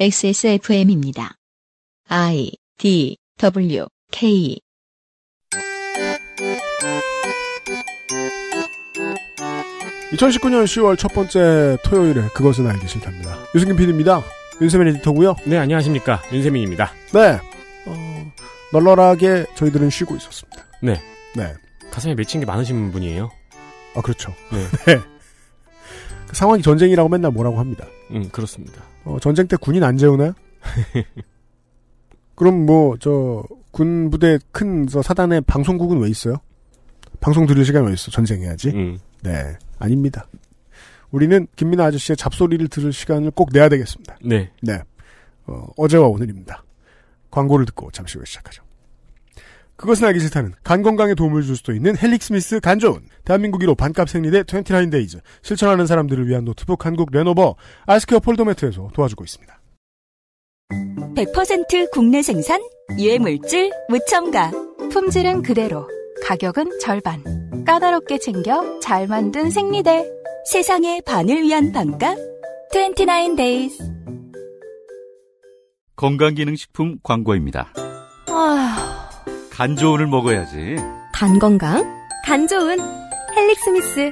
XSFM입니다. I D W K (2019년 10월) 첫 번째 토요일에 그것은 알기 싫답니다 유승균 PD입니다 윤세민 에디터고요 네 안녕하십니까 윤세민입니다 네 어, 널널하게 저희들은 쉬고 있었습니다 네 네. 가슴에 맺힌 게 많으신 분이에요 아 그렇죠 네, 네. 그 상황이 전쟁이라고 맨날 뭐라고 합니다 음 그렇습니다 어, 전쟁 때 군인 안 재우나요? 그럼 뭐 저 군부대 큰 사단의 방송국은 왜 있어요? 방송 들을 시간 왜 있어? 전쟁해야지. 음. 네, 아닙니다. 우리는 김민아 아저씨의 잡소리를 들을 시간을 꼭 내야 되겠습니다. 네. 네. 어, 어제와 오늘입니다. 광고를 듣고 잠시 후에 시작하죠. 그것은 알기 싫다는 간 건강에 도움을 줄 수도 있는 헬릭 스미스 간 좋은 대한민국 1로 반값 생리대 29 데이즈 실천하는 사람들을 위한 노트북 한국 레노버 아이스케어 폴더 매트에서 도와주고 있습니다. 100% 국내 생산 유해물질 무첨가 품질은 그대로 가격은 절반 까다롭게 챙겨 잘 만든 생리대 세상의 반을 위한 반값 29 days 건강기능식품 광고입니다. 간 좋은을 먹어야지. 간 건강, 간 좋은 헬릭스미스.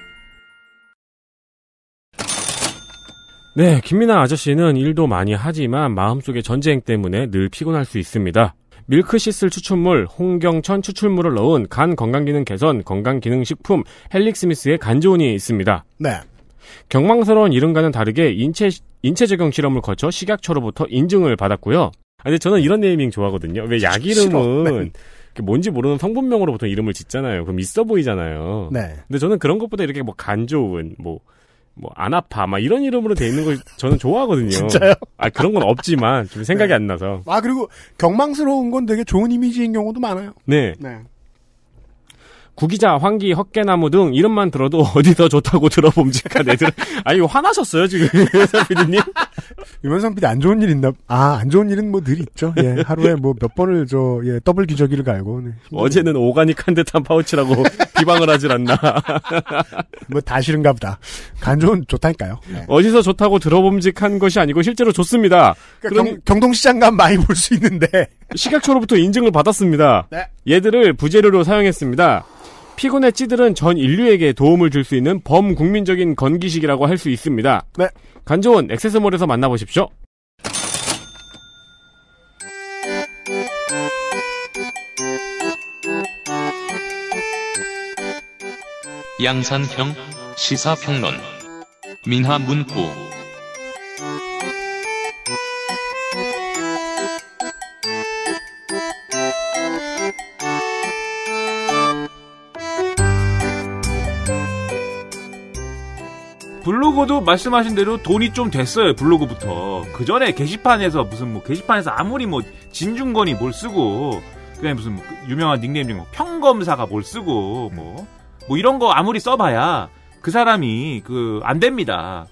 네, 김민아 아저씨는 일도 많이 하지만 마음속의 전쟁 때문에 늘 피곤할 수 있습니다. 밀크시슬 추출물, 홍경천 추출물을 넣은 간 건강기능 개선, 건강기능식품, 헬릭스미스의 간조온이 있습니다. 네. 경망스러운 이름과는 다르게 인체, 인체 적용 실험을 거쳐 식약처로부터 인증을 받았고요. 아, 근데 저는 이런 네이밍 좋아하거든요. 왜 약 이름은 네. 뭔지 모르는 성분명으로 보통 이름을 짓잖아요. 그럼 있어 보이잖아요. 네. 근데 저는 그런 것보다 이렇게 뭐간 좋은 뭐 뭐안 뭐 아파 막 이런 이름으로 돼 있는 걸 저는 좋아하거든요. 진짜요? 아 그런 건 없지만 좀 생각이 네. 안 나서. 아 그리고 경망스러운 건 되게 좋은 이미지인 경우도 많아요. 네. 네. 구기자, 황기, 헛개나무 등 이름만 들어도 어디 더 좋다고 들어봄직한 애들. 아니 화나셨어요 지금 유면상 PD님? 유명상 PD 안 좋은 일 있나? 아 안 좋은 일은 뭐 늘 있죠. 예, 하루에 뭐 몇 번을 저 예, 더블 기저귀를 갈고. 네. 어제는 오가닉한 듯한 파우치라고 비방을 하질 않나. 뭐 다 싫은가 보다. 간 좋은 좋다니까요. 네. 어디서 좋다고 들어봄직한 것이 아니고 실제로 좋습니다. 그러니까 그럼 경, 동시장감 많이 볼 수 있는데. 식약처로부터 인증을 받았습니다. 네. 얘들을 부재료로 사용했습니다. 피곤의 찌들은 전 인류에게 도움을 줄 수 있는 범국민적인 건기식이라고 할 수 있습니다. 네. 간 좋은 액세스몰에서 만나보십시오. 양산형 시사평론 민화문구 블로그도 말씀하신 대로 돈이 좀 됐어요 블로그부터 그 전에 게시판에서 무슨 뭐 게시판에서 아무리 뭐진중권이뭘 쓰고 그 다음에 무슨 뭐 유명한 닉네임 중에 뭐 평검사가 뭘 쓰고 뭐뭐 뭐 이런 거 아무리 써봐야 그 사람이 그 안 됩니다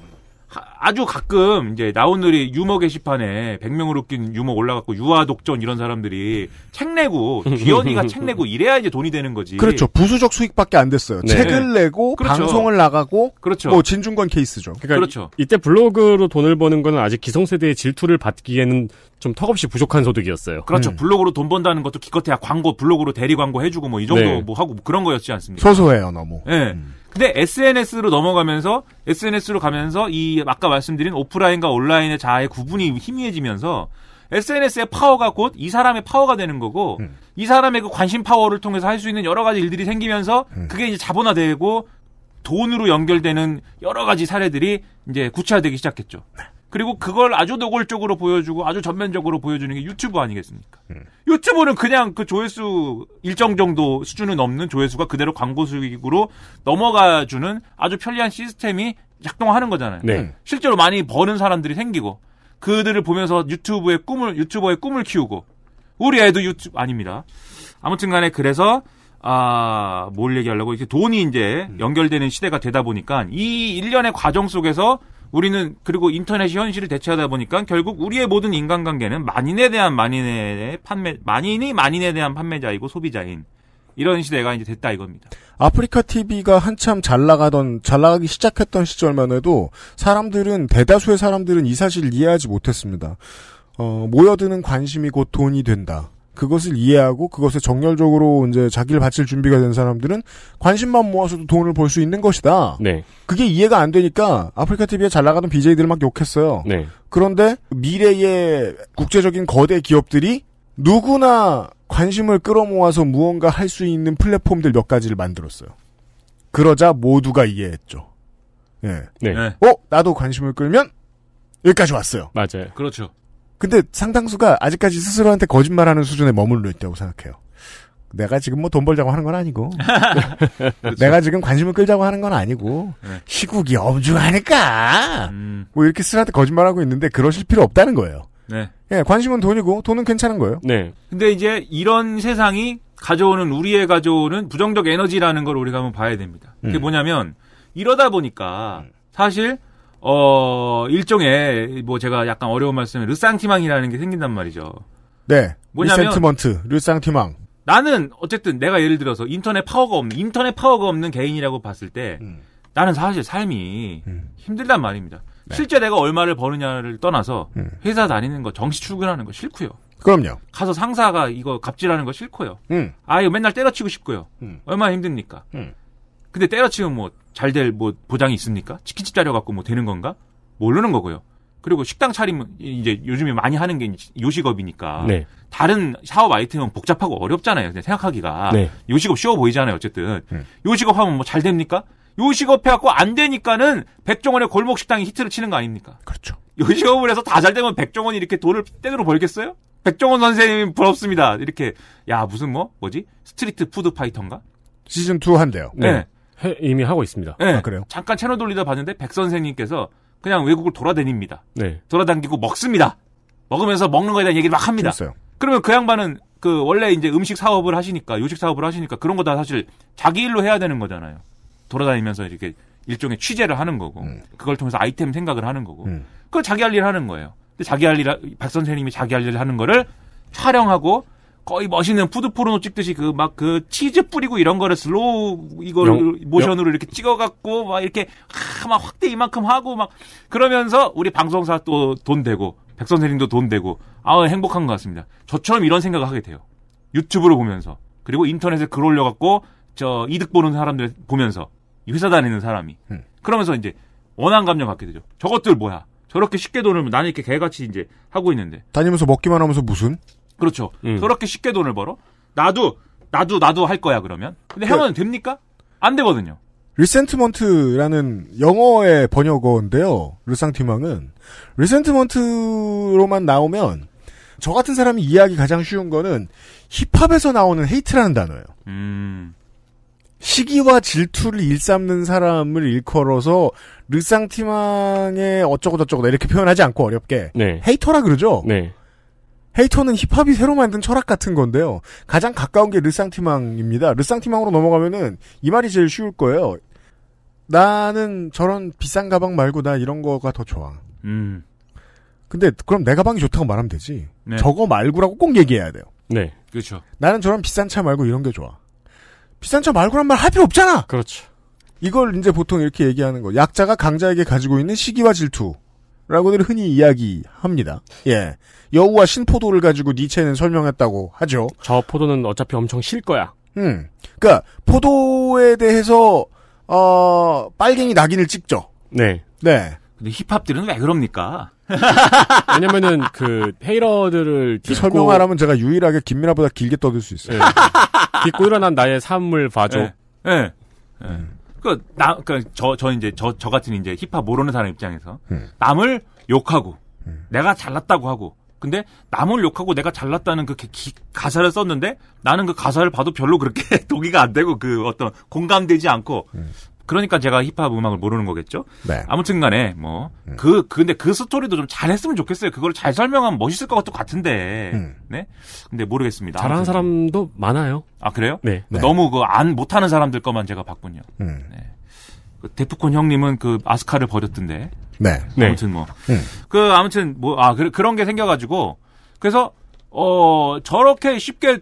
아주 가끔 이제 나온늘이 유머 게시판에 100명으로 낀 유머 올라갔고 유아 독전 이런 사람들이 책 내고 귀연이가 책 내고 이래야 이제 돈이 되는 거지. 그렇죠. 부수적 수익밖에 안 됐어요. 네. 책을 내고 그렇죠. 방송을 나가고 그렇죠. 뭐 진중권 케이스죠. 그러니까 그렇죠 이, 때 블로그로 돈을 버는 건 아직 기성세대의 질투를 받기에는 좀 턱없이 부족한 소득이었어요. 그렇죠. 음. 블로그로 돈 번다는 것도 기껏해야 광고 블로그로 대리 광고 해주고 뭐 이 정도 네. 뭐 하고 뭐 그런 거였지 않습니까? 소소해요 너무. 네. 음. 근데 SNS로 넘어가면서 SNS로 가면서 이 아까 말씀드린 오프라인과 온라인의 자아의 구분이 희미해지면서 SNS의 파워가 곧 이 사람의 파워가 되는 거고 음. 이 사람의 그 관심 파워를 통해서 할 수 있는 여러 가지 일들이 생기면서 음. 그게 이제 자본화되고 돈으로 연결되는 여러 가지 사례들이 이제 구체화되기 시작했죠. 네. 그리고 그걸 아주 노골적으로 보여주고 아주 전면적으로 보여주는 게 유튜브 아니겠습니까? 음. 유튜브는 그냥 그 조회수 일정 정도 수준은 넘는 조회수가 그대로 광고 수익으로 넘어가 주는 아주 편리한 시스템이 작동하는 거잖아요. 네. 음. 실제로 많이 버는 사람들이 생기고 그들을 보면서 유튜브의 꿈을 유튜버의 꿈을 키우고 우리 애도 유튜브 아닙니다. 아무튼간에 그래서 아, 뭘 얘기하려고 이렇게 돈이 이제 음. 연결되는 시대가 되다 보니까 이 일련의 과정 속에서 우리는 그리고 인터넷이 현실을 대체하다 보니까 결국 우리의 모든 인간관계는 만인에 대한 만인의 판매 만인이 만인에 대한 판매자이고 소비자인 이런 시대가 이제 됐다 이겁니다. 아프리카 TV가 한참 잘 나가던 잘 나가기 시작했던 시절만 해도 사람들은 대다수의 사람들은 이 사실을 이해하지 못했습니다. 어, 모여드는 관심이 곧 돈이 된다. 그것을 이해하고 그것에 정열적으로 이제 자기를 바칠 준비가 된 사람들은 관심만 모아서도 돈을 벌 수 있는 것이다. 네. 그게 이해가 안 되니까 아프리카 TV에 잘 나가던 BJ들 을막 욕했어요. 네. 그런데 미래의 국제적인 거대 기업들이 누구나 관심을 끌어모아서 무언가 할 수 있는 플랫폼들 몇 가지를 만들었어요. 그러자 모두가 이해했죠. 예. 네. 네. 어, 나도 관심을 끌면 여기까지 왔어요. 맞아요. 그렇죠. 근데 상당수가 아직까지 스스로한테 거짓말하는 수준에 머물러 있다고 생각해요. 내가 지금 뭐 돈 벌자고 하는 건 아니고 그렇죠. 내가 지금 관심을 끌자고 하는 건 아니고 네. 시국이 엄중하니까 음. 뭐 이렇게 스스로한테 거짓말하고 있는데 그러실 필요 없다는 거예요. 네. 예, 관심은 돈이고 돈은 괜찮은 거예요. 네. 근데 이제 이런 세상이 가져오는 우리의 가져오는 부정적 에너지라는 걸 우리가 한번 봐야 됩니다. 그게 음. 뭐냐면 이러다 보니까 사실 어, 일종의 뭐 제가 약간 어려운 말씀에 르쌍티망이라는 게 생긴단 말이죠. 네. 뭐냐면 리센트먼트, 르쌍티망. 나는 어쨌든 내가 예를 들어서 인터넷 파워가 없는 인터넷 파워가 없는 개인이라고 봤을 때 음. 나는 사실 삶이 음. 힘들단 말입니다. 네. 실제 내가 얼마를 버느냐를 떠나서 음. 회사 다니는 거, 정시 출근하는 거 싫고요. 그럼요. 가서 상사가 이거 갑질하는 거 싫고요. 음. 아 이거 맨날 때려치고 싶고요. 음. 얼마나 힘듭니까? 음. 근데 때려치면 뭐 잘 될 뭐 보장이 있습니까? 치킨집 차려갖고 뭐 되는 건가? 모르는 거고요. 그리고 식당 차림 은 이제 요즘에 많이 하는 게 요식업이니까 네. 다른 사업 아이템은 복잡하고 어렵잖아요. 생각하기가 네. 요식업 쉬워 보이잖아요. 어쨌든 음. 요식업 하면 뭐 잘 됩니까? 요식업 해갖고 안 되니까는 백종원의 골목 식당이 히트를 치는 거 아닙니까? 그렇죠. 요식업을 해서 다 잘 되면 백종원이 이렇게 돈을 떼으로 벌겠어요? 백종원 선생님 부럽습니다. 이렇게 야 무슨 뭐 뭐지 스트리트 푸드 파이터인가? 시즌 2 한대요. 네. 네. 해, 이미 하고 있습니다. 네. 아, 그래요? 잠깐 채널 돌리다 봤는데 백 선생님께서 그냥 외국을 돌아다닙니다. 네. 돌아다니고 먹습니다. 먹으면서 먹는 거에 대한 얘기를 막 합니다. 어요 그러면 그 양반은 그 원래 이제 음식 사업을 하시니까 요식 사업을 하시니까 그런 거 다 사실 자기 일로 해야 되는 거잖아요. 돌아다니면서 이렇게 일종의 취재를 하는 거고 음. 그걸 통해서 아이템 생각을 하는 거고 음. 그걸 자기 할일을 하는 거예요. 근데 자기 할 일, 박 선생님이 자기 할일을 하는 거를 촬영하고 거의 멋있는 푸드 포르노 찍듯이 그 막그 그 치즈 뿌리고 이런 거를 슬로우 이걸 영, 모션으로 영. 이렇게 찍어갖고 막 이렇게 하, 막 확대 이만큼 하고 막 그러면서 우리 방송사 또 돈 되고 백 선생님도 돈 되고 아우 행복한 것 같습니다. 저처럼 이런 생각을 하게 돼요. 유튜브를 보면서 그리고 인터넷에 글 올려갖고 저 이득 보는 사람들 보면서 회사 다니는 사람이 음. 그러면서 이제 원한 감정 갖게 되죠. 저것들 뭐야? 저렇게 쉽게 돈을 나는 이렇게 개같이 이제 하고 있는데 다니면서 먹기만 하면서 무슨? 그렇죠. 음. 저렇게 쉽게 돈을 벌어? 나도 나도 나도 할 거야 그러면. 근데 그, 하면 됩니까? 안 되거든요. 리센트먼트라는 영어의 번역어인데요. 르상티망은 리센트먼트로만 나오면 저 같은 사람이 이해하기 가장 쉬운 거는 힙합에서 나오는 헤이트라는 단어예요. 음. 시기와 질투를 일삼는 사람을 일컬어서 르상티망의 어쩌고저쩌고 이렇게 표현하지 않고 어렵게 네. 헤이터라 그러죠. 네. 헤이터는 힙합이 새로 만든 철학 같은 건데요. 가장 가까운 게 르상티망입니다. 르상티망으로 넘어가면은 이 말이 제일 쉬울 거예요. 나는 저런 비싼 가방 말고 나 이런 거가 더 좋아. 음. 근데 그럼 내 가방이 좋다고 말하면 되지. 네. 저거 말고라고 꼭 얘기해야 돼요. 네. 그렇죠. 나는 저런 비싼 차 말고 이런 게 좋아. 비싼 차 말고란 말 할 필요 없잖아. 그렇죠. 이걸 이제 보통 이렇게 얘기하는 거. 약자가 강자에게 가지고 있는 시기와 질투. 라고들 흔히 이야기합니다. 예. 여우와 신포도를 가지고 니체는 설명했다고 하죠. 저 포도는 어차피 엄청 실 거야. 음. 그니까, 포도에 대해서, 어, 빨갱이 낙인을 찍죠. 네. 네. 근데 힙합들은 왜 그럽니까? 왜냐면은 그 헤이러들을 그 설명하라면 제가 유일하게 김민아보다 길게 떠들 수 있어요. 네. 딛고 일어난 나의 삶을 봐줘. 네. 네. 음. 그, 나, 그, 저, 저 이제, 저, 저 같은 이제 힙합 모르는 사람 입장에서 음. 남을 욕하고 음. 내가 잘났다고 하고 근데 남을 욕하고 내가 잘났다는 그 기, 가사를 썼는데 나는 그 가사를 봐도 별로 그렇게 동의가 안 되고 그 어떤 공감되지 않고 음. 그러니까 제가 힙합 음악을 모르는 거겠죠. 네. 아무튼간에 뭐그 음. 그, 근데 그 스토리도 좀 잘했으면 좋겠어요. 그걸 잘 설명하면 멋있을 것 같은데. 음. 네. 근데 모르겠습니다. 잘하는 사람도 많아요. 아 그래요? 네. 네. 너무 그 안 못하는 사람들 것만 제가 봤군요. 음. 네. 그 데프콘 형님은 그 아스카를 버렸던데. 네. 네. 아무튼 뭐. 음. 그 아무튼 뭐아 그, 그런 게 생겨가지고 그래서 어 저렇게 쉽게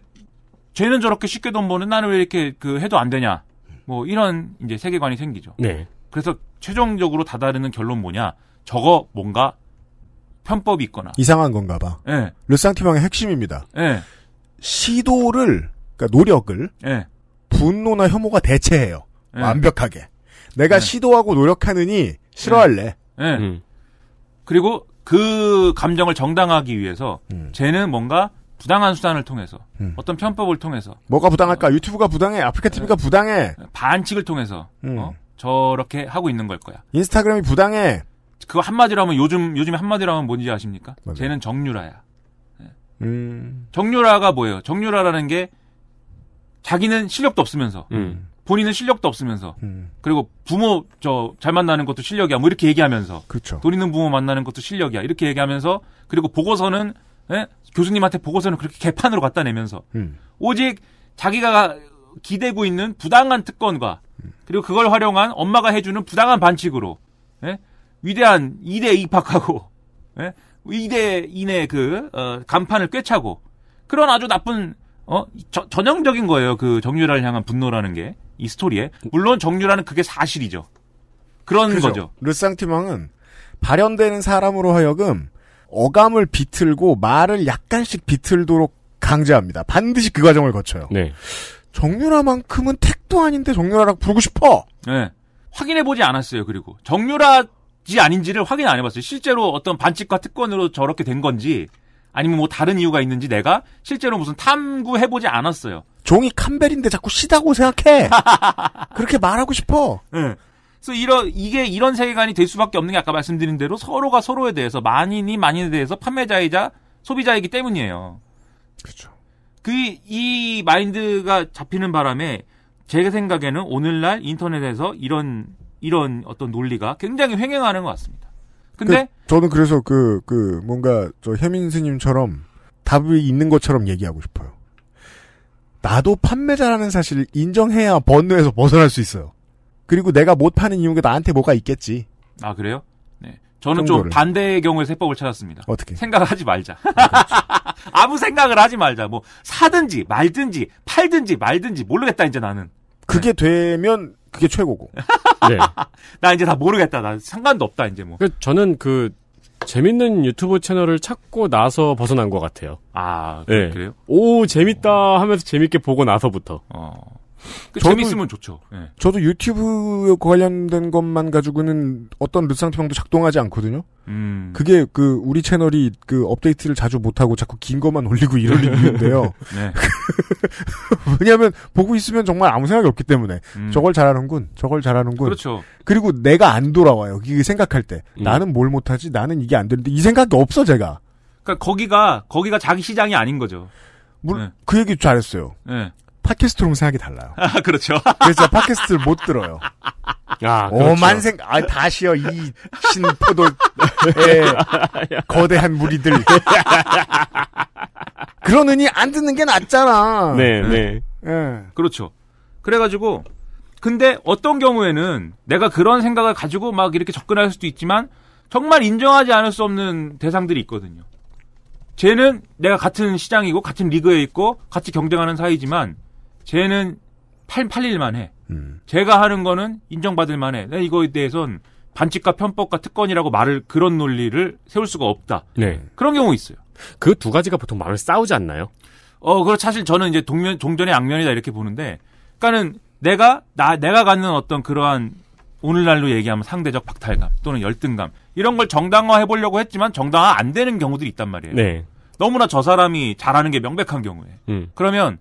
쟤는 저렇게 쉽게 돈 버는 나는 왜 이렇게 그 해도 안 되냐. 뭐 이런 이제 세계관이 생기죠. 네. 그래서 최종적으로 다다르는 결론 뭐냐? 저거 뭔가 편법이 있거나 이상한 건가 봐. 네. 르상티방의 핵심입니다. 네. 시도를 그러니까 노력을 네. 분노나 혐오가 대체해요. 네. 완벽하게. 내가 시도하고 노력하느니 싫어할래. 음. 그리고 그 감정을 정당하기 위해서 음. 쟤는 뭔가 부당한 수단을 통해서 음. 어떤 편법을 통해서 뭐가 부당할까? 어, 유튜브가 부당해, 아프리카 TV가 네. 부당해. 반칙을 통해서 음. 어? 저렇게 하고 있는 걸 거야. 인스타그램이 부당해. 그거 한마디로 하면 요즘 요즘 한마디로 하면 뭔지 아십니까? 맞아요. 쟤는 정유라야. 네. 음. 정유라가 뭐예요? 정유라라는 게 자기는 실력도 없으면서 음. 본인은 실력도 없으면서 음. 그리고 부모 저 잘 만나는 것도 실력이야 뭐 이렇게 얘기하면서 그렇죠. 돈 있는 부모 만나는 것도 실력이야 이렇게 얘기하면서 그리고 보고서는 예? 교수님한테 보고서는 그렇게 개판으로 갖다 내면서 음. 오직 자기가 기대고 있는 부당한 특권과 그리고 그걸 활용한 엄마가 해주는 부당한 반칙으로 예? 위대한 2대 입학하고 예? 2대 이내 그 어, 간판을 꿰차고 그런 아주 나쁜 어 저, 전형적인 거예요 그 정유라를 향한 분노라는 게 이 스토리에 물론 정유라는 그게 사실이죠 그런 그죠. 거죠 르상티망은 발현되는 사람으로 하여금 어감을 비틀고 말을 약간씩 비틀도록 강제합니다. 반드시 그 과정을 거쳐요. 네. 정유라만큼은 택도 아닌데 정유라라고 부르고 싶어. 네. 확인해보지 않았어요. 그리고 정유라지 아닌지를 확인 안 해봤어요. 실제로 어떤 반칙과 특권으로 저렇게 된 건지 아니면 뭐 다른 이유가 있는지 내가 실제로 무슨 탐구해보지 않았어요. 종이 캄벨인데 자꾸 시다고 생각해. 그렇게 말하고 싶어. 네. 그래서 이런 이게 이런 세계관이 될 수밖에 없는 게 아까 말씀드린 대로 서로가 서로에 대해서 만인이 만인에 대해서 판매자이자 소비자이기 때문이에요. 그렇죠. 그 이 마인드가 잡히는 바람에 제 생각에는 오늘날 인터넷에서 이런 이런 어떤 논리가 굉장히 횡행하는 것 같습니다. 근데 그, 저는 그래서 그그 그 뭔가 저 혜민 스님처럼 답이 있는 것처럼 얘기하고 싶어요. 나도 판매자라는 사실을 인정해야 번뇌에서 벗어날 수 있어요. 그리고 내가 못 파는 이유가 나한테 뭐가 있겠지. 아 그래요? 네. 저는 정도를. 좀 반대의 경우에세법을 찾았습니다. 어떻게? 생각을 하지 말자. 그렇죠. 아무 생각을 하지 말자. 뭐 사든지 말든지 팔든지 말든지 모르겠다 이제 나는. 그게 네. 되면 그게 최고고. 네. 나 이제 다 모르겠다. 나 상관도 없다 이제 뭐. 그 저는 그 재밌는 유튜브 채널을 찾고 나서 벗어난 것 같아요. 아, 그, 네. 그래요? 오 재밌다 하면서 재밌게 보고 나서부터. 어. 그 재밌으면 좋죠. 네. 저도 유튜브 에 관련된 것만 가지고는 어떤 르상평도 작동하지 않거든요. 음. 그게 그 우리 채널이 그 업데이트를 자주 못하고 자꾸 긴 것만 올리고 이럴 일인데요. 네. 왜냐하면 보고 있으면 정말 아무 생각이 없기 때문에 음. 저걸 잘하는군, 저걸 잘하는군. 그렇죠. 그리고 내가 안 돌아와요. 이게 생각할 때 음. 나는 뭘 못하지, 나는 이게 안 되는데 이 생각이 없어 제가. 그러니까 거기가 거기가 자기 시장이 아닌 거죠. 물, 네. 그 얘기 잘했어요. 네. 팟캐스트로는 생각이 달라요. 아, 그렇죠. 그래서 팟캐스트를 못 들어요. 아, 그렇죠. 오만 생, 아, 다시요, 이 신포도의 예. 거대한 무리들. 그러느니 안 듣는 게 낫잖아. 네, 네. 네. 예. 그렇죠. 그래가지고, 근데 어떤 경우에는 내가 그런 생각을 가지고 막 이렇게 접근할 수도 있지만, 정말 인정하지 않을 수 없는 대상들이 있거든요. 쟤는 내가 같은 시장이고 같은 리그에 있고 같이 경쟁하는 사이지만 쟤는 팔, 팔릴만 해. 음. 제가 하는 거는 인정받을만 해. 이거에 대해선 반칙과 편법과 특권이라고 말을 그런 논리를 세울 수가 없다. 네. 그런 경우 있어요. 그 두 가지가 보통 말을 싸우지 않나요? 어, 그렇 사실 저는 이제 동면 종전의 양면이다 이렇게 보는데 그러니까는 내가 나 내가 갖는 어떤 그러한 오늘날로 얘기하면 상대적 박탈감 또는 열등감 이런 걸 정당화해 보려고 했지만 정당화 안 되는 경우들이 있단 말이에요. 네. 너무나 저 사람이 잘하는 게 명백한 경우에. 음. 그러면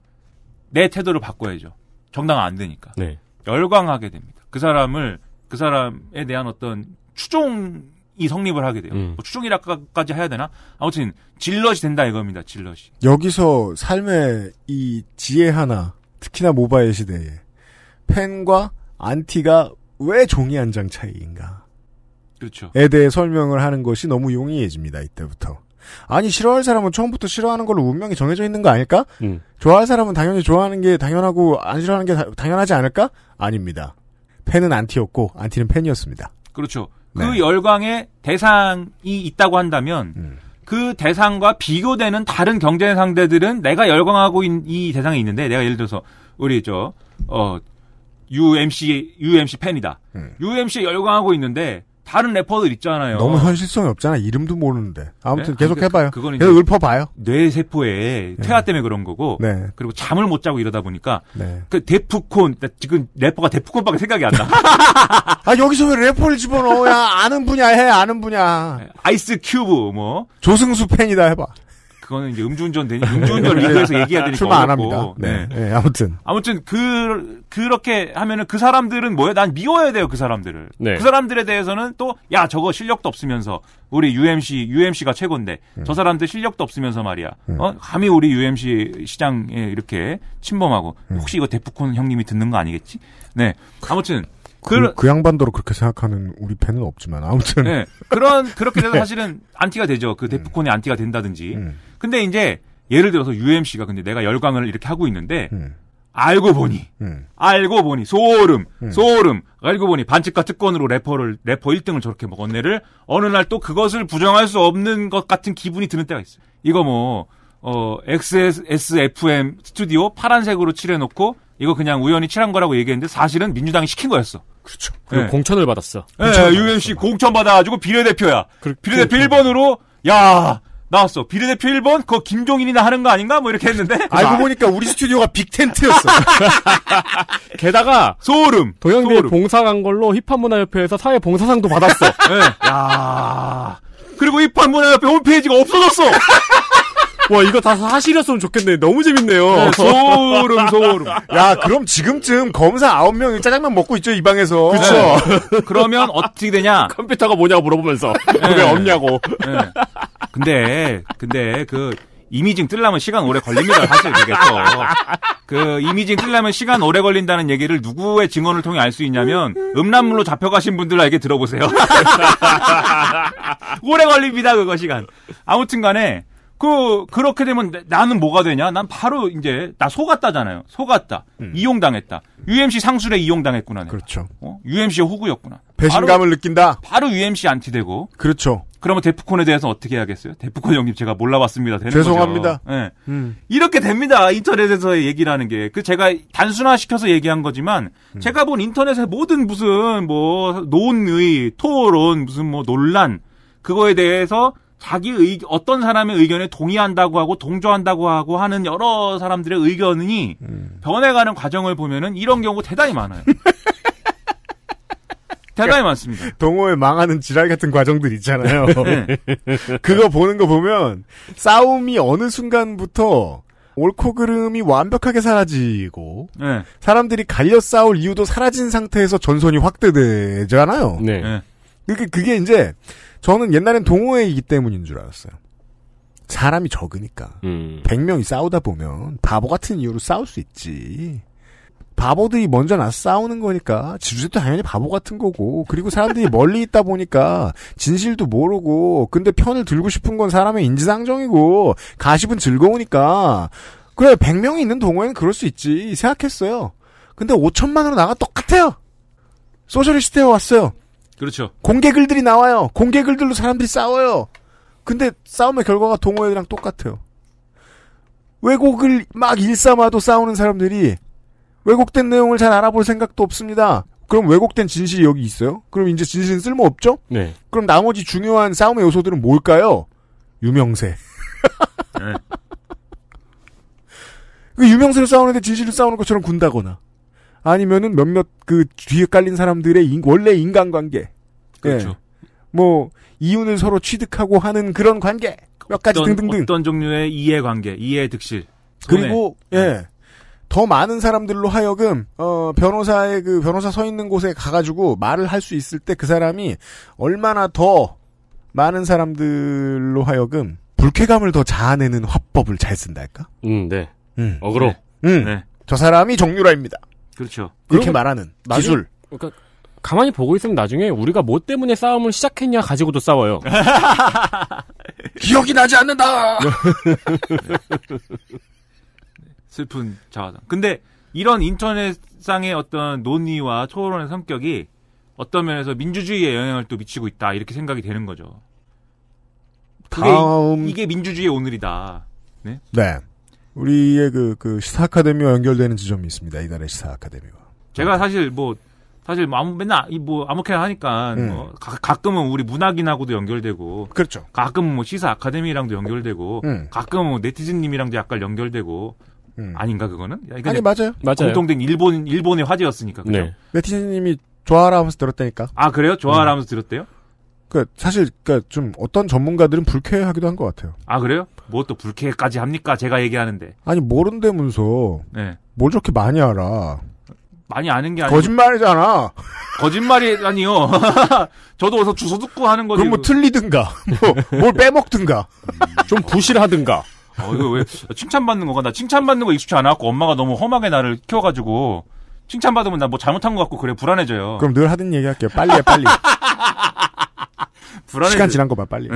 내 태도를 바꿔야죠. 정당 안 되니까. 네. 열광하게 됩니다. 그 사람을 그 사람에 대한 어떤 추종이 성립을 하게 돼요. 음. 뭐 추종이라까지 해야 되나? 아무튼 질럿이 된다 이겁니다. 질럿이. 여기서 삶의 이 지혜 하나, 특히나 모바일 시대에 팬과 안티가 왜 종이 한 장 차이인가? 그렇죠. 에 대해 설명을 하는 것이 너무 용이해집니다. 이때부터. 아니 싫어할 사람은 처음부터 싫어하는 걸로 운명이 정해져 있는 거 아닐까? 음. 좋아할 사람은 당연히 좋아하는 게 당연하고 안 싫어하는 게 다, 당연하지 않을까? 아닙니다. 팬은 안티였고 안티는 팬이었습니다. 그렇죠. 그 네. 그 열광의 대상이 있다고 한다면 음. 그 대상과 비교되는 다른 경쟁 상대들은 내가 열광하고 있는 이 대상이 있는데 내가 예를 들어서 우리 저 어, UMC UMC 팬이다. 음. u m c 열광하고 있는데 다른 래퍼들 있잖아요. 너무 현실성이 없잖아. 이름도 모르는데. 아무튼 네? 계속 그니 그, 해봐요. 그, 그건 계속 읊어봐요. 뇌세포에 네. 퇴화 때문에 그런 거고. 네. 그리고 잠을 못 자고 이러다 보니까. 네. 그 데프콘, 지금 래퍼가 데프콘밖에 생각이 안 나. 아, 여기서 왜 래퍼를 집어넣어야 아는 분야 해, 아는 분야. 아이스 큐브, 뭐. 조승수 팬이다 해봐. 그거는 이제 음주운전 되니 음주운전 리그에서 네. 얘기해야 되니까 출마 어렵고. 안 합니다. 네. 네. 네. 아무튼 아무튼 그 그렇게 하면은 그 사람들은 뭐예요? 난 미워야 돼요 그 사람들을. 네. 그 사람들에 대해서는 또 야 저거 실력도 없으면서 우리 UMC UMC가 최고인데 음. 저 사람들 실력도 없으면서 말이야. 음. 어 감히 우리 UMC 시장에 이렇게 침범하고 음. 혹시 이거 데프콘 형님이 듣는 거 아니겠지? 네. 아무튼 그, 그, 그 양반도로 그렇게 생각하는 우리 팬은 없지만 아무튼 네, 그런 그렇게 돼서 네. 사실은 안티가 되죠. 그 음. 데프콘의 안티가 된다든지 음. 근데 이제 예를 들어서 UMC가 근데 내가 열광을 이렇게 하고 있는데 음. 알고 보니 음. 알고 보니 소름 음. 소름 알고 보니 반칙과 특권으로 래퍼를 래퍼 1등을 저렇게 먹었네를 어느 날 또 그것을 부정할 수 없는 것 같은 기분이 드는 때가 있어요. 이거 뭐 어, XSFM 스튜디오 파란색으로 칠해놓고 이거 그냥 우연히 칠한 거라고 얘기했는데 사실은 민주당이 시킨 거였어. 그렇죠. 네. 그리고 네. 공천을 받았어. 네, UMC 받았어. 공천 받아가지고 비례대표야. 그, 비례대표 그, 음. 1번으로 야 나왔어. 비례대표 1번 그거 김종인이나 하는 거 아닌가? 뭐 이렇게 했는데 알고 보니까 우리 스튜디오가 빅텐트였어. 게다가 소름. 동양대 소 봉사 간 걸로 힙합 문화협회에서 사회 봉사상도 받았어. 네. 야. 그리고 힙합 문화협회 홈페이지가 없어졌어. 와 이거 다 사실이었으면 좋겠네. 너무 재밌네요. 네, 소름 소름. 야 그럼 지금쯤 검사 아홉 명이 짜장면 먹고 있죠 이 방에서. 그렇죠. 네. 그러면 어떻게 되냐? 컴퓨터가 뭐냐고 물어보면서 네. 왜 없냐고. 네. 근데 근데 그 이미징 뜰라면 시간 오래 걸립니다. 사실 되겠죠 그 이미징 뜰라면 시간 오래 걸린다는 얘기를 누구의 증언을 통해 알 수 있냐면 음란물로 잡혀가신 분들에게 들어보세요. 오래 걸립니다 그거 시간. 아무튼간에 그 그렇게 되면 나는 뭐가 되냐? 난 바로 이제 나 속았다잖아요. 속았다. 음. 이용당했다. UMC 상술에 이용당했구나. 내가. 그렇죠. 어? UMC의 호구였구나. 배신감을 바로, 느낀다. 바로 UMC 안티되고. 그렇죠. 그러면 데프콘에 대해서 어떻게 해야겠어요? 데프콘 형님 제가 몰라봤습니다. 되는 죄송합니다. 거죠. 예. 네. 음. 이렇게 됩니다. 인터넷에서 얘기라는 게. 그 제가 단순화시켜서 얘기한 거지만 음. 제가 본 인터넷의 모든 무슨 뭐 논의, 토론, 무슨 뭐 논란 그거에 대해서 자기 의, 어떤 사람의 의견에 동의한다고 하고 동조한다고 하고 하는 여러 사람들의 의견이 음. 변해가는 과정을 보면은 이런 경우 대단히 많아요. 대단히 많습니다. 동호회 망하는 지랄 같은 과정들 있잖아요. 네. 그거 보는 거 보면 싸움이 어느 순간부터 옳고 그름이 완벽하게 사라지고 네. 사람들이 갈려 싸울 이유도 사라진 상태에서 전선이 확대되잖아요. 네. 네. 그게 그러니까 그게 이제 저는 옛날엔 동호회이기 때문인 줄 알았어요. 사람이 적으니까. 음. 100명이 싸우다 보면 바보 같은 이유로 싸울 수 있지. 바보들이 먼저 나 싸우는 거니까 지주도 당연히 바보 같은 거고 그리고 사람들이 멀리 있다 보니까 진실도 모르고 근데 편을 들고 싶은 건 사람의 인지상정이고 가십은 즐거우니까 그래 100명이 있는 동호회는 그럴 수 있지 생각했어요 근데 5천만으로 나가 똑같아요 소셜리스트에 왔어요 그렇죠. 공개 글들이 나와요. 공개 글들로 사람들이 싸워요. 근데 싸움의 결과가 동호회랑 똑같아요. 왜곡을 막 일삼아도 싸우는 사람들이 왜곡된 내용을 잘 알아볼 생각도 없습니다. 그럼 왜곡된 진실이 여기 있어요? 그럼 이제 진실은 쓸모없죠? 네. 그럼 나머지 중요한 싸움의 요소들은 뭘까요? 유명세. 네. 그 유명세를 싸우는데 진실을 싸우는 것처럼 군다거나. 아니면은 몇몇 그 뒤에 깔린 사람들의 인, 원래 인간관계. 그렇죠. 예. 뭐 이윤을 서로 취득하고 하는 그런 관계 몇 가지 등등등 어떤 종류의 이해관계, 이해득실 그리고 예. 네. 더 많은 사람들로 하여금 어 변호사의 그 변호사 서 있는 곳에 가가지고 말을 할 수 있을 때 그 사람이 얼마나 더 많은 사람들로 하여금 불쾌감을 더 자아내는 화법을 잘쓴다할까 음, 네. 음. 어그로. 네. 음. 네. 사람이 정유라입니다. 그렇죠. 그렇게 말하는 기술. 그러니까 가만히 보고 있으면 나중에 우리가 뭐 때문에 싸움을 시작했냐 가지고도 싸워요. 기억이 나지 않는다. 슬픈 자화상. 근데 이런 인터넷상의 어떤 논의와 토론의 성격이 어떤 면에서 민주주의에 영향을 또 미치고 있다 이렇게 생각이 되는 거죠. 다음... 이, 게 민주주의의 오늘이다. 네. 네. 우리의 그, 그 시사 아카데미와 연결되는 지점이 있습니다. 이날의 시사 아카데미와. 제가 사실 뭐 사실 뭐 아무 맨날 이뭐 아무렇게나 하니까 음. 뭐 가, 끔은 우리 문학인하고도 연결되고 그렇죠. 가끔 뭐 시사 아카데미랑도 연결되고 음. 가끔 뭐 네티즌님이랑도 약간 연결되고 음. 아닌가 그거는? 아니 맞아요. 맞아요. 공통된 일본 일본의 화제였으니까. 그죠? 네. 네티즌님이 좋아하라 하면서 들었다니까. 아 그래요? 좋아하라 음. 하면서 들었대요? 그러니까 사실 그러니까 좀 어떤 전문가들은 불쾌하기도 한 것 같아요. 아 그래요? 뭐 또 불쾌까지 합니까? 제가 얘기하는데. 아니 모른대면서 네. 뭘 저렇게 많이 알아? 많이 아는 게 아니고 거짓말이잖아. 거짓말이 아니요. 저도 어서 주소 듣고 하는 거지. 그럼 뭐 틀리든가, 뭐뭘 빼먹든가, 좀 부실하든가. 어 이거 왜 칭찬받는 거가 나 칭찬받는 거 익숙치 않았고 엄마가 너무 험하게 나를 키워가지고 칭찬받으면 나 뭐 잘못한 것 같고 그래 불안해져요. 그럼 늘 하던 얘기 할게요. 빨리 해, 빨리. 불안해. 시간 지난 거 봐, 빨리. 네.